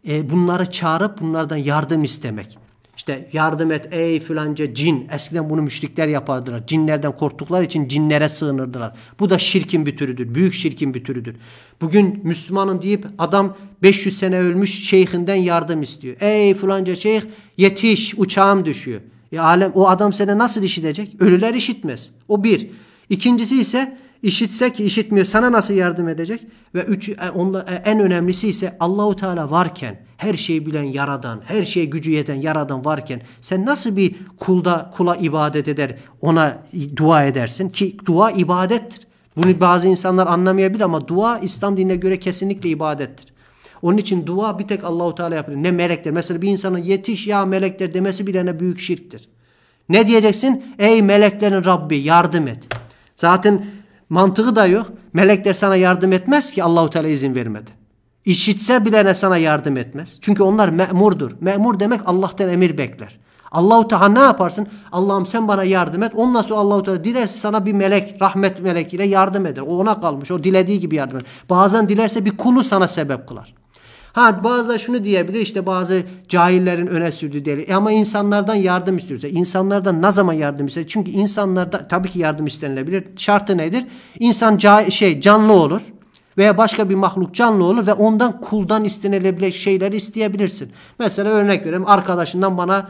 e, bunları çağırıp bunlardan yardım istemek. İşte yardım et ey filanca cin. Eskiden bunu müşrikler yapardılar. Cinlerden korktukları için cinlere sığınırdılar. Bu da şirkin bir türüdür. Büyük şirkin bir türüdür. Bugün Müslümanım deyip adam 500 sene ölmüş şeyhinden yardım istiyor. Ey filanca şeyh yetiş uçağım düşüyor. E alem o adam seni nasıl işitecek? Ölüler işitmez. O bir. İkincisi ise işitse ki işitmiyor sana nasıl yardım edecek? Ve üç, e, e, en önemlisi ise Allahu Teala varken her şeyi bilen yaradan, her şeye gücü yeten yaradan varken sen nasıl bir kulda kula ibadet eder, ona dua edersin ki dua ibadettir. Bunu bazı insanlar anlamayabilir ama dua İslam dinine göre kesinlikle ibadettir. Onun için dua bir tek Allahu Teala yapıyor. Ne melekler. Mesela bir insanın yetiş ya melekler demesi bile ne büyük şirktir. Ne diyeceksin? Ey meleklerin Rabbi yardım et. Zaten mantığı da yok. Melekler sana yardım etmez ki Allahu Teala izin vermedi. İşitse bile ne sana yardım etmez. Çünkü onlar memurdur. Memur demek Allah'tan emir bekler. Allahu Teala ne yaparsın? Allah'ım sen bana yardım et. Ondan sonra Allahu Teala dilerse sana bir melek, rahmet melekiyle yardım eder. O ona kalmış. O dilediği gibi yardım eder. Bazen dilerse bir kulu sana sebep kılar. Ha bazı da şunu diyebilir işte bazı cahillerin öne sürdüğü deli. E ama insanlardan yardım istiyorsa, insanlardan ne zaman yardım ister? Çünkü insanlarda tabii ki yardım istenilebilir. Şartı nedir? İnsan şey canlı olur veya başka bir mahluk canlı olur ve ondan kuldan istenilebilecek şeyleri isteyebilirsin. Mesela örnek vereyim arkadaşından bana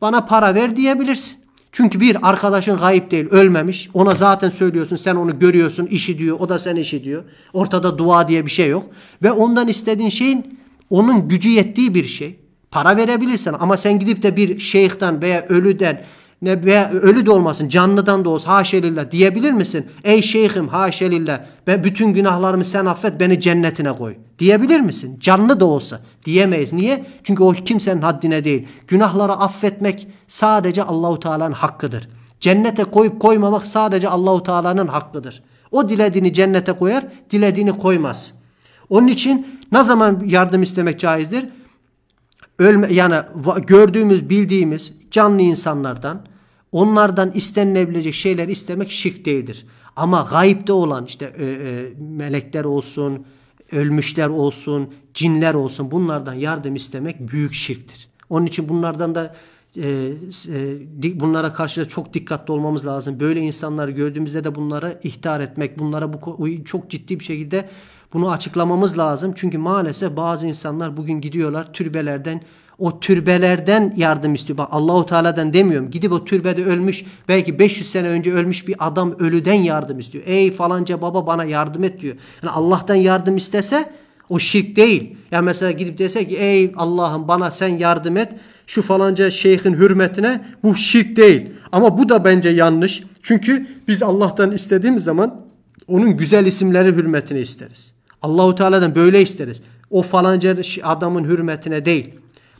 bana para ver diyebilirsin. Çünkü bir arkadaşın kayıp değil ölmemiş. Ona zaten söylüyorsun sen onu görüyorsun işi diyor o da sen işi diyor. Ortada dua diye bir şey yok. Ve ondan istediğin şeyin onun gücü yettiği bir şey. Para verebilirsin ama sen gidip de bir şeyhten veya ölüden ne veya ölü de olmasın canlıdan da olsa haşelillah diyebilir misin? Ey şeyhim haşelillah ben bütün günahlarımı sen affet beni cennetine koy. Diyebilir misin? Canlı da olsa diyemeyiz. Niye? Çünkü o kimsenin haddine değil. Günahları affetmek sadece Allahu Teala'nın hakkıdır. Cennete koyup koymamak sadece Allahu Teala'nın hakkıdır. O dilediğini cennete koyar, dilediğini koymaz. Onun için ne zaman yardım istemek caizdir? ölme yani gördüğümüz, bildiğimiz canlı insanlardan onlardan istenilebilecek şeyler istemek şirk değildir. Ama gayipte olan işte e, e, melekler olsun, ölmüşler olsun, cinler olsun bunlardan yardım istemek büyük şirktir. Onun için bunlardan da e, e, bunlara karşı da çok dikkatli olmamız lazım. Böyle insanları gördüğümüzde de bunlara ihtar etmek, bunlara bu çok ciddi bir şekilde bunu açıklamamız lazım. Çünkü maalesef bazı insanlar bugün gidiyorlar türbelerden o türbelerden yardım istiyor. Bak Allahu Teala'dan demiyorum. Gidip o türbede ölmüş, belki 500 sene önce ölmüş bir adam ölüden yardım istiyor. Ey falanca baba bana yardım et diyor. Yani Allah'tan yardım istese o şirk değil. Yani mesela gidip dese ki ey Allah'ım bana sen yardım et şu falanca şeyhin hürmetine bu şirk değil. Ama bu da bence yanlış. Çünkü biz Allah'tan istediğimiz zaman onun güzel isimleri hürmetine isteriz. Allahu Teala'dan böyle isteriz. O falanca adamın hürmetine değil.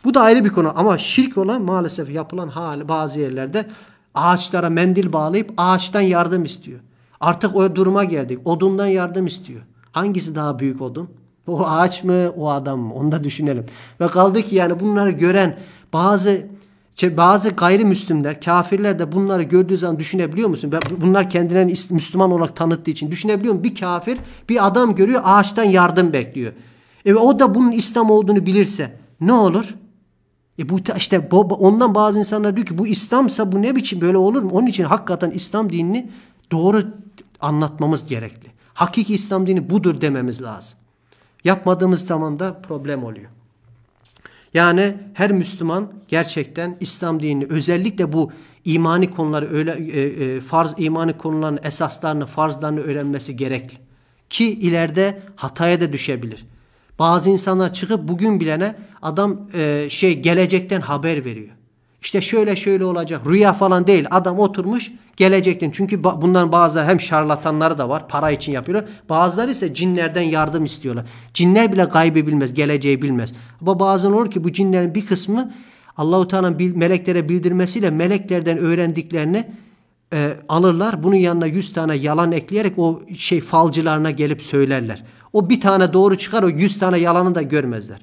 Bu da ayrı bir konu ama şirk olan maalesef yapılan hali bazı yerlerde ağaçlara mendil bağlayıp ağaçtan yardım istiyor. Artık o duruma geldik. Odundan yardım istiyor. Hangisi daha büyük odun? O ağaç mı, o adam mı? Onu da düşünelim. Ve kaldı ki yani bunları gören bazı bazı gayrimüslimler, kafirler de bunları gördüğü zaman düşünebiliyor musun? Bunlar kendilerini Müslüman olarak tanıttığı için düşünebiliyor musun? Bir kafir bir adam görüyor ağaçtan yardım bekliyor. E o da bunun İslam olduğunu bilirse ne olur? E bu işte ondan bazı insanlar diyor ki bu İslamsa bu ne biçim böyle olur mu? Onun için hakikaten İslam dinini doğru anlatmamız gerekli. Hakiki İslam dini budur dememiz lazım. Yapmadığımız zaman da problem oluyor. Yani her Müslüman gerçekten İslam dinini özellikle bu imani konuları öyle e, e, farz imani konuların esaslarını, farzlarını öğrenmesi gerekli. Ki ileride hataya da düşebilir. Bazı insanlar çıkıp bugün bilene adam e, şey gelecekten haber veriyor. İşte şöyle şöyle olacak. Rüya falan değil. Adam oturmuş gelecektin. Çünkü bunların bazıları hem şarlatanları da var. Para için yapıyorlar. Bazıları ise cinlerden yardım istiyorlar. Cinler bile gaybı bilmez. Geleceği bilmez. Ama bazen olur ki bu cinlerin bir kısmı Allahu Teala'nın meleklere bildirmesiyle meleklerden öğrendiklerini e, alırlar. Bunun yanına yüz tane yalan ekleyerek o şey falcılarına gelip söylerler. O bir tane doğru çıkar o yüz tane yalanı da görmezler.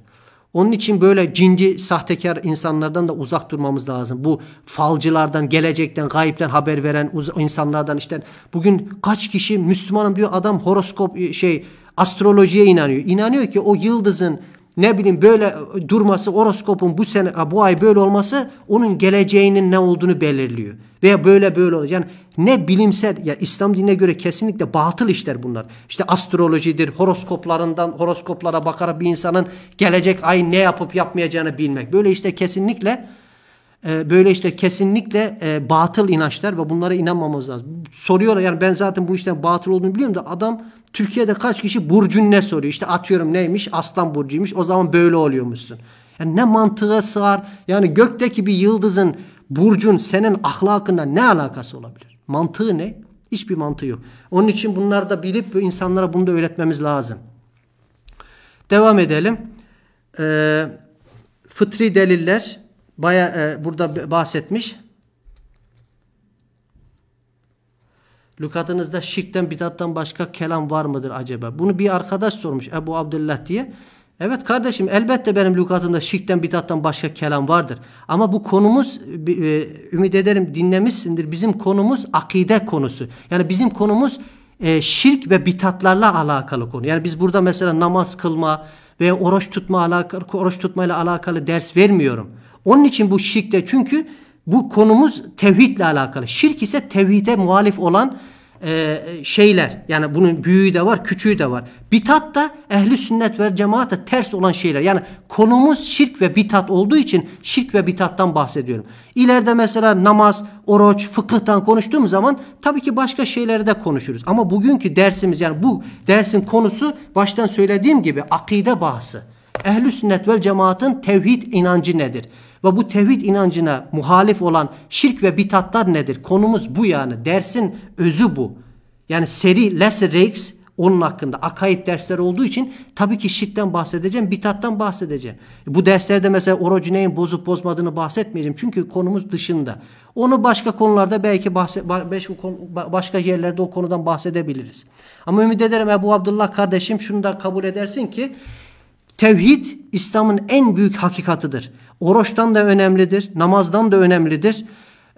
Onun için böyle cinci, sahtekar insanlardan da uzak durmamız lazım. Bu falcılardan, gelecekten, gayipten haber veren insanlardan işte bugün kaç kişi Müslümanım diyor adam horoskop e, şey astrolojiye inanıyor. İnanıyor ki o yıldızın ne bileyim böyle durması horoskopun bu sene bu ay böyle olması onun geleceğinin ne olduğunu belirliyor. Veya böyle böyle olacak. Yani ne bilimsel ya İslam dinine göre kesinlikle batıl işler bunlar. İşte astrolojidir, horoskoplarından horoskoplara bakarak bir insanın gelecek ay ne yapıp yapmayacağını bilmek. Böyle işte kesinlikle ee, böyle işte kesinlikle e, batıl inançlar ve bunlara inanmamız lazım. Soruyorlar yani ben zaten bu işten batıl olduğunu biliyorum da adam Türkiye'de kaç kişi burcun ne soruyor? İşte atıyorum neymiş? Aslan burcuymuş. O zaman böyle oluyormuşsun. Yani ne mantığa sığar? Yani gökteki bir yıldızın, burcun senin ahlakına ne alakası olabilir? Mantığı ne? Hiçbir mantığı yok. Onun için bunları da bilip insanlara bunu da öğretmemiz lazım. Devam edelim. Ee, fıtri deliller baya e, burada bahsetmiş. Lukatınızda şirkten bidattan başka kelam var mıdır acaba? Bunu bir arkadaş sormuş Ebu Abdullah diye. Evet kardeşim elbette benim lukatımda şirkten bidattan başka kelam vardır. Ama bu konumuz e, ümit ederim dinlemişsindir. Bizim konumuz akide konusu. Yani bizim konumuz e, şirk ve bitatlarla alakalı konu. Yani biz burada mesela namaz kılma veya oruç tutma alakalı oruç tutmayla alakalı ders vermiyorum. Onun için bu şirk de çünkü bu konumuz tevhidle alakalı. Şirk ise tevhide muhalif olan e, şeyler. Yani bunun büyüğü de var, küçüğü de var. Bitat da ehli sünnet ve cemaate ters olan şeyler. Yani konumuz şirk ve bitat olduğu için şirk ve bitattan bahsediyorum. İleride mesela namaz, oruç, fıkıhtan konuştuğum zaman tabii ki başka şeyleri de konuşuruz. Ama bugünkü dersimiz yani bu dersin konusu baştan söylediğim gibi akide bahsi. Ehli sünnet ve cemaatin tevhid inancı nedir? ve bu tevhid inancına muhalif olan şirk ve bitatlar nedir? Konumuz bu yani. Dersin özü bu. Yani seri Les Rex onun hakkında akaid dersler olduğu için tabii ki şirkten bahsedeceğim, bitattan bahsedeceğim. E, bu derslerde mesela orucu neyin bozup bozmadığını bahsetmeyeceğim. Çünkü konumuz dışında. Onu başka konularda belki bahse, başka yerlerde o konudan bahsedebiliriz. Ama ümit ederim Ebu Abdullah kardeşim şunu da kabul edersin ki tevhid İslam'ın en büyük hakikatıdır. Oruçtan da önemlidir, namazdan da önemlidir.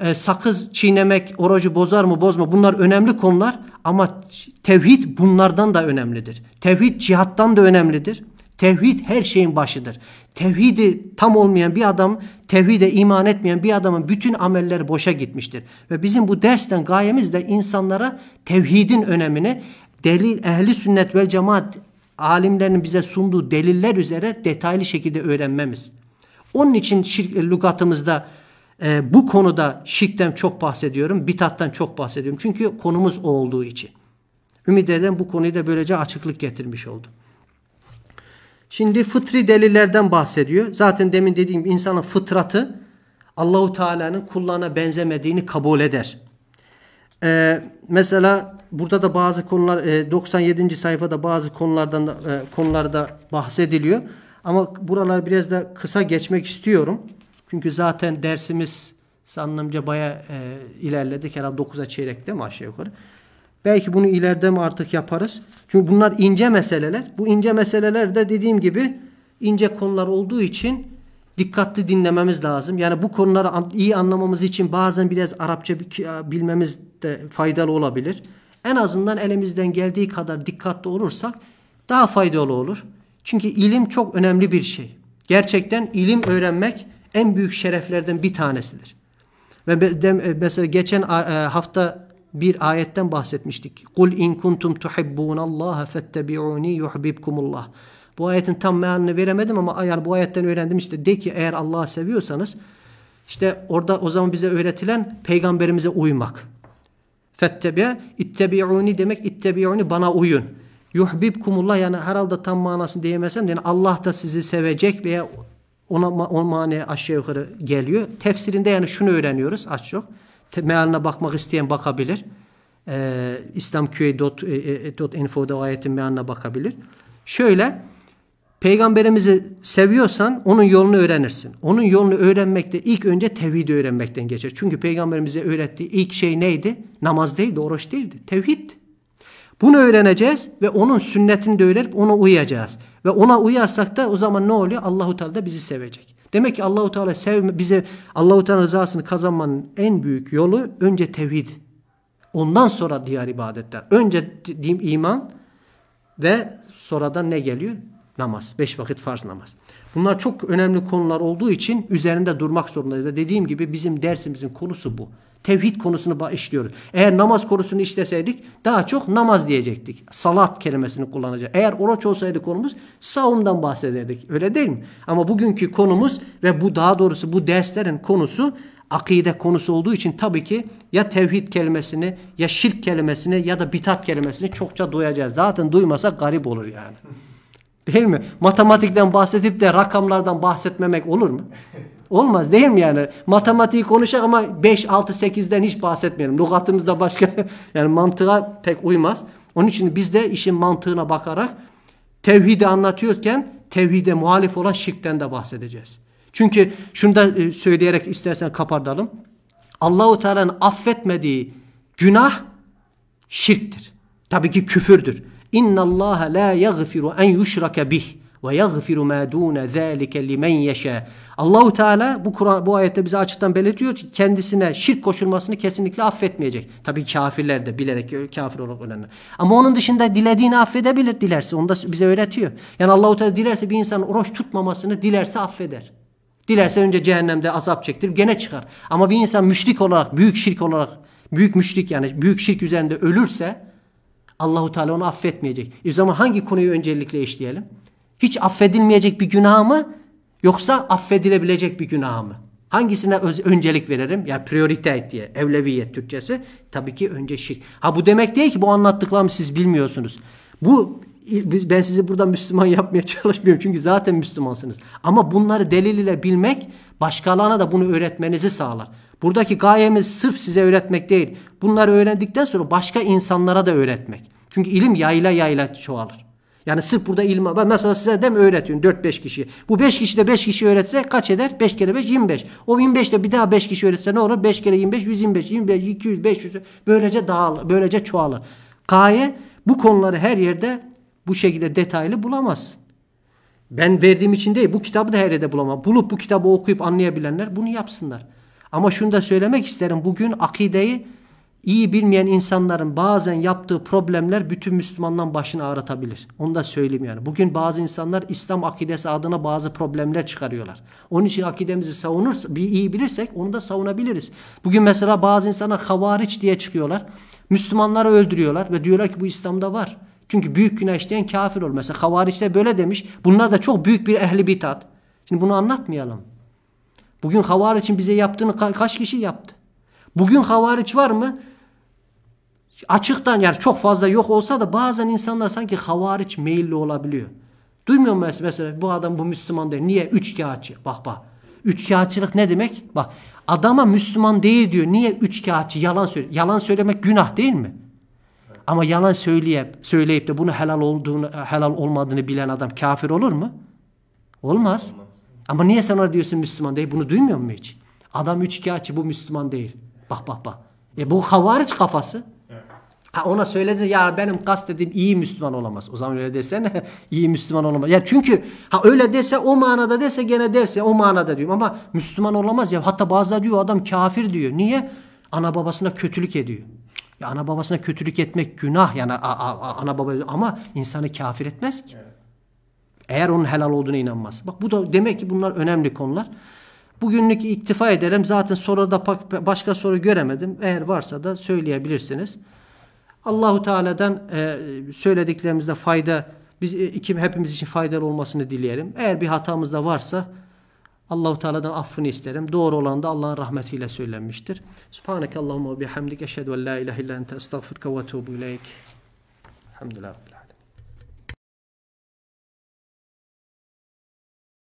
E, sakız çiğnemek orucu bozar mı bozma bunlar önemli konular ama tevhid bunlardan da önemlidir. Tevhid cihattan da önemlidir. Tevhid her şeyin başıdır. Tevhidi tam olmayan bir adam, tevhide iman etmeyen bir adamın bütün amelleri boşa gitmiştir. Ve bizim bu dersten gayemiz de insanlara tevhidin önemini delil ehli sünnet vel cemaat alimlerinin bize sunduğu deliller üzere detaylı şekilde öğrenmemiz. Onun için şirk, e, lügatımızda e, bu konuda şirkten çok bahsediyorum. Bitattan çok bahsediyorum. Çünkü konumuz o olduğu için. Ümit eden bu konuyu da böylece açıklık getirmiş oldu. Şimdi fıtri delillerden bahsediyor. Zaten demin dediğim gibi insanın fıtratı Allahu Teala'nın kullarına benzemediğini kabul eder. Ee, mesela burada da bazı konular e, 97. sayfada bazı konulardan da, e, konularda bahsediliyor. Ama buralar biraz da kısa geçmek istiyorum. Çünkü zaten dersimiz sanılımca baya e, ilerledik. Herhalde 9'a çeyrek değil mi aşağı yukarı? Belki bunu ileride mi artık yaparız? Çünkü bunlar ince meseleler. Bu ince meseleler de dediğim gibi ince konular olduğu için dikkatli dinlememiz lazım. Yani bu konuları iyi anlamamız için bazen biraz Arapça bilmemiz de faydalı olabilir. En azından elimizden geldiği kadar dikkatli olursak daha faydalı olur. Çünkü ilim çok önemli bir şey. Gerçekten ilim öğrenmek en büyük şereflerden bir tanesidir. Ve e, mesela geçen e, hafta bir ayetten bahsetmiştik. Kul in kuntum Allah, fettabi'uni yuhibbukumullah. Bu ayetin tam mealini veremedim ama yani bu ayetten öğrendim işte de ki eğer Allah'ı seviyorsanız işte orada o zaman bize öğretilen peygamberimize uymak. Fettebi, ittebi'uni demek ittabi'uni bana uyun yuhbibkumullah yani herhalde tam manasını diyemezsem yani Allah da sizi sevecek veya ona o manaya aşağı yukarı geliyor. Tefsirinde yani şunu öğreniyoruz aç yok. Mealine bakmak isteyen bakabilir. Ee, islamqa.info'da e, e ayetin mealine bakabilir. Şöyle Peygamberimizi seviyorsan onun yolunu öğrenirsin. Onun yolunu öğrenmek de ilk önce tevhidi öğrenmekten geçer. Çünkü peygamberimize öğrettiği ilk şey neydi? Namaz değildi, oruç değildi. Tevhid. Bunu öğreneceğiz ve onun sünnetini de öğrenip ona uyacağız. Ve ona uyarsak da o zaman ne oluyor? Allahu Teala da bizi sevecek. Demek ki Allahu Teala sevme bize Allahu Teala rızasını kazanmanın en büyük yolu önce tevhid. Ondan sonra diğer ibadetler. Önce diyeyim iman ve sonradan ne geliyor? Namaz. Beş vakit farz namaz. Bunlar çok önemli konular olduğu için üzerinde durmak zorundayız. Ve dediğim gibi bizim dersimizin konusu bu tevhid konusunu işliyoruz. Eğer namaz konusunu işleseydik daha çok namaz diyecektik. Salat kelimesini kullanacak. Eğer oruç olsaydı konumuz savundan bahsederdik. Öyle değil mi? Ama bugünkü konumuz ve bu daha doğrusu bu derslerin konusu akide konusu olduğu için tabii ki ya tevhid kelimesini ya şirk kelimesini ya da bitat kelimesini çokça duyacağız. Zaten duymasak garip olur yani. Değil mi? Matematikten bahsedip de rakamlardan bahsetmemek olur mu? Olmaz değil mi yani? Matematiği konuşacak ama 5, 6, 8'den hiç bahsetmeyelim. Lugatımızda başka [LAUGHS] yani mantığa pek uymaz. Onun için biz de işin mantığına bakarak tevhidi anlatıyorken tevhide muhalif olan şirkten de bahsedeceğiz. Çünkü şunu da e, söyleyerek istersen kapardalım. Allahu Teala'nın affetmediği günah şirktir. Tabii ki küfürdür. İnna Allah la yaghfiru en yushraka bih ve yagfiru ma dune zalike limen yeşe. Allahu Teala bu Kur'an bu ayette bize açıktan belirtiyor ki kendisine şirk koşulmasını kesinlikle affetmeyecek. Tabii kafirler de bilerek kafir olarak ölenler. Ama onun dışında dilediğini affedebilir dilerse. Onu da bize öğretiyor. Yani Allahu Teala dilerse bir insan oruç tutmamasını dilerse affeder. Dilerse önce cehennemde azap çektirip gene çıkar. Ama bir insan müşrik olarak, büyük şirk olarak, büyük müşrik yani büyük şirk üzerinde ölürse Allahu Teala onu affetmeyecek. E o zaman hangi konuyu öncelikle işleyelim? Hiç affedilmeyecek bir günah mı? Yoksa affedilebilecek bir günah mı? Hangisine öncelik veririm? Yani priorite diye. Evleviyet Türkçesi. Tabii ki önce şirk. Ha bu demek değil ki bu anlattıklarımı siz bilmiyorsunuz. Bu ben sizi burada Müslüman yapmaya [LAUGHS] çalışmıyorum. Çünkü zaten Müslümansınız. Ama bunları delil ile bilmek başkalarına da bunu öğretmenizi sağlar. Buradaki gayemiz sırf size öğretmek değil. Bunları öğrendikten sonra başka insanlara da öğretmek. Çünkü ilim yayla yayla çoğalır. Yani sırf burada ilma Ben Mesela size dem öğretiyorum 4-5 kişi. Bu 5 kişi de 5 kişi öğretse kaç eder? 5 kere 5 25. O 25 de bir daha 5 kişi öğretse ne olur? 5 kere 25 125, 25, 200, 500 böylece dağılır, böylece çoğalır. Gaye bu konuları her yerde bu şekilde detaylı bulamazsın. Ben verdiğim için değil bu kitabı da her yerde bulamam. Bulup bu kitabı okuyup anlayabilenler bunu yapsınlar. Ama şunu da söylemek isterim. Bugün akideyi iyi bilmeyen insanların bazen yaptığı problemler bütün Müslümandan başını ağrıtabilir. Onu da söyleyeyim yani. Bugün bazı insanlar İslam akidesi adına bazı problemler çıkarıyorlar. Onun için akidemizi savunursa, bir iyi bilirsek onu da savunabiliriz. Bugün mesela bazı insanlar havariç diye çıkıyorlar. Müslümanları öldürüyorlar ve diyorlar ki bu İslam'da var. Çünkü büyük günah işleyen kafir olur. Mesela havariçler böyle demiş. Bunlar da çok büyük bir ehli bitat. Şimdi bunu anlatmayalım. Bugün havariçin bize yaptığını kaç kişi yaptı? Bugün havariç var mı? açıktan yani çok fazla yok olsa da bazen insanlar sanki havariç meyilli olabiliyor. Duymuyor musun mesela bu adam bu Müslüman değil. Niye? üç kağıtçı Bak bak. üç kağıtçılık ne demek? Bak adama Müslüman değil diyor. Niye üç kağıtçı Yalan söylüyor. Yalan söylemek günah değil mi? Ama yalan söyleyip söyleyip de bunu helal olduğunu helal olmadığını bilen adam kafir olur mu? Olmaz. Ama niye sen ona diyorsun Müslüman değil? Bunu duymuyor musun hiç? Adam üç kağıtçı bu Müslüman değil. Bak bak bak. E bu havariç kafası. Ha ona söylese ya benim kastediğim iyi Müslüman olamaz. O zaman öyle desene [LAUGHS] iyi Müslüman olamaz. Ya çünkü ha öyle dese o manada dese gene derse o manada diyorum ama Müslüman olamaz ya. Hatta bazıları diyor adam kafir diyor. Niye? Ana babasına kötülük ediyor. Ya ana babasına kötülük etmek günah yani a, a, a, ana baba ama insanı kafir etmez ki. Eğer onun helal olduğuna inanmaz. Bak bu da demek ki bunlar önemli konular. Bugünlük iktifa edelim. Zaten soruda başka soru göremedim. Eğer varsa da söyleyebilirsiniz. Allahu Teala'dan e, söylediklerimizde fayda biz e, kim hepimiz için faydalı olmasını dileyelim. Eğer bir hatamız da varsa Allahu Teala'dan affını isterim. Doğru olan da Allah'ın rahmetiyle söylenmiştir. Subhaneke Allahumma ve bihamdik eşhedü en la ilahe illa ente estağfiruke ve etûbü ileyk. Elhamdülillah.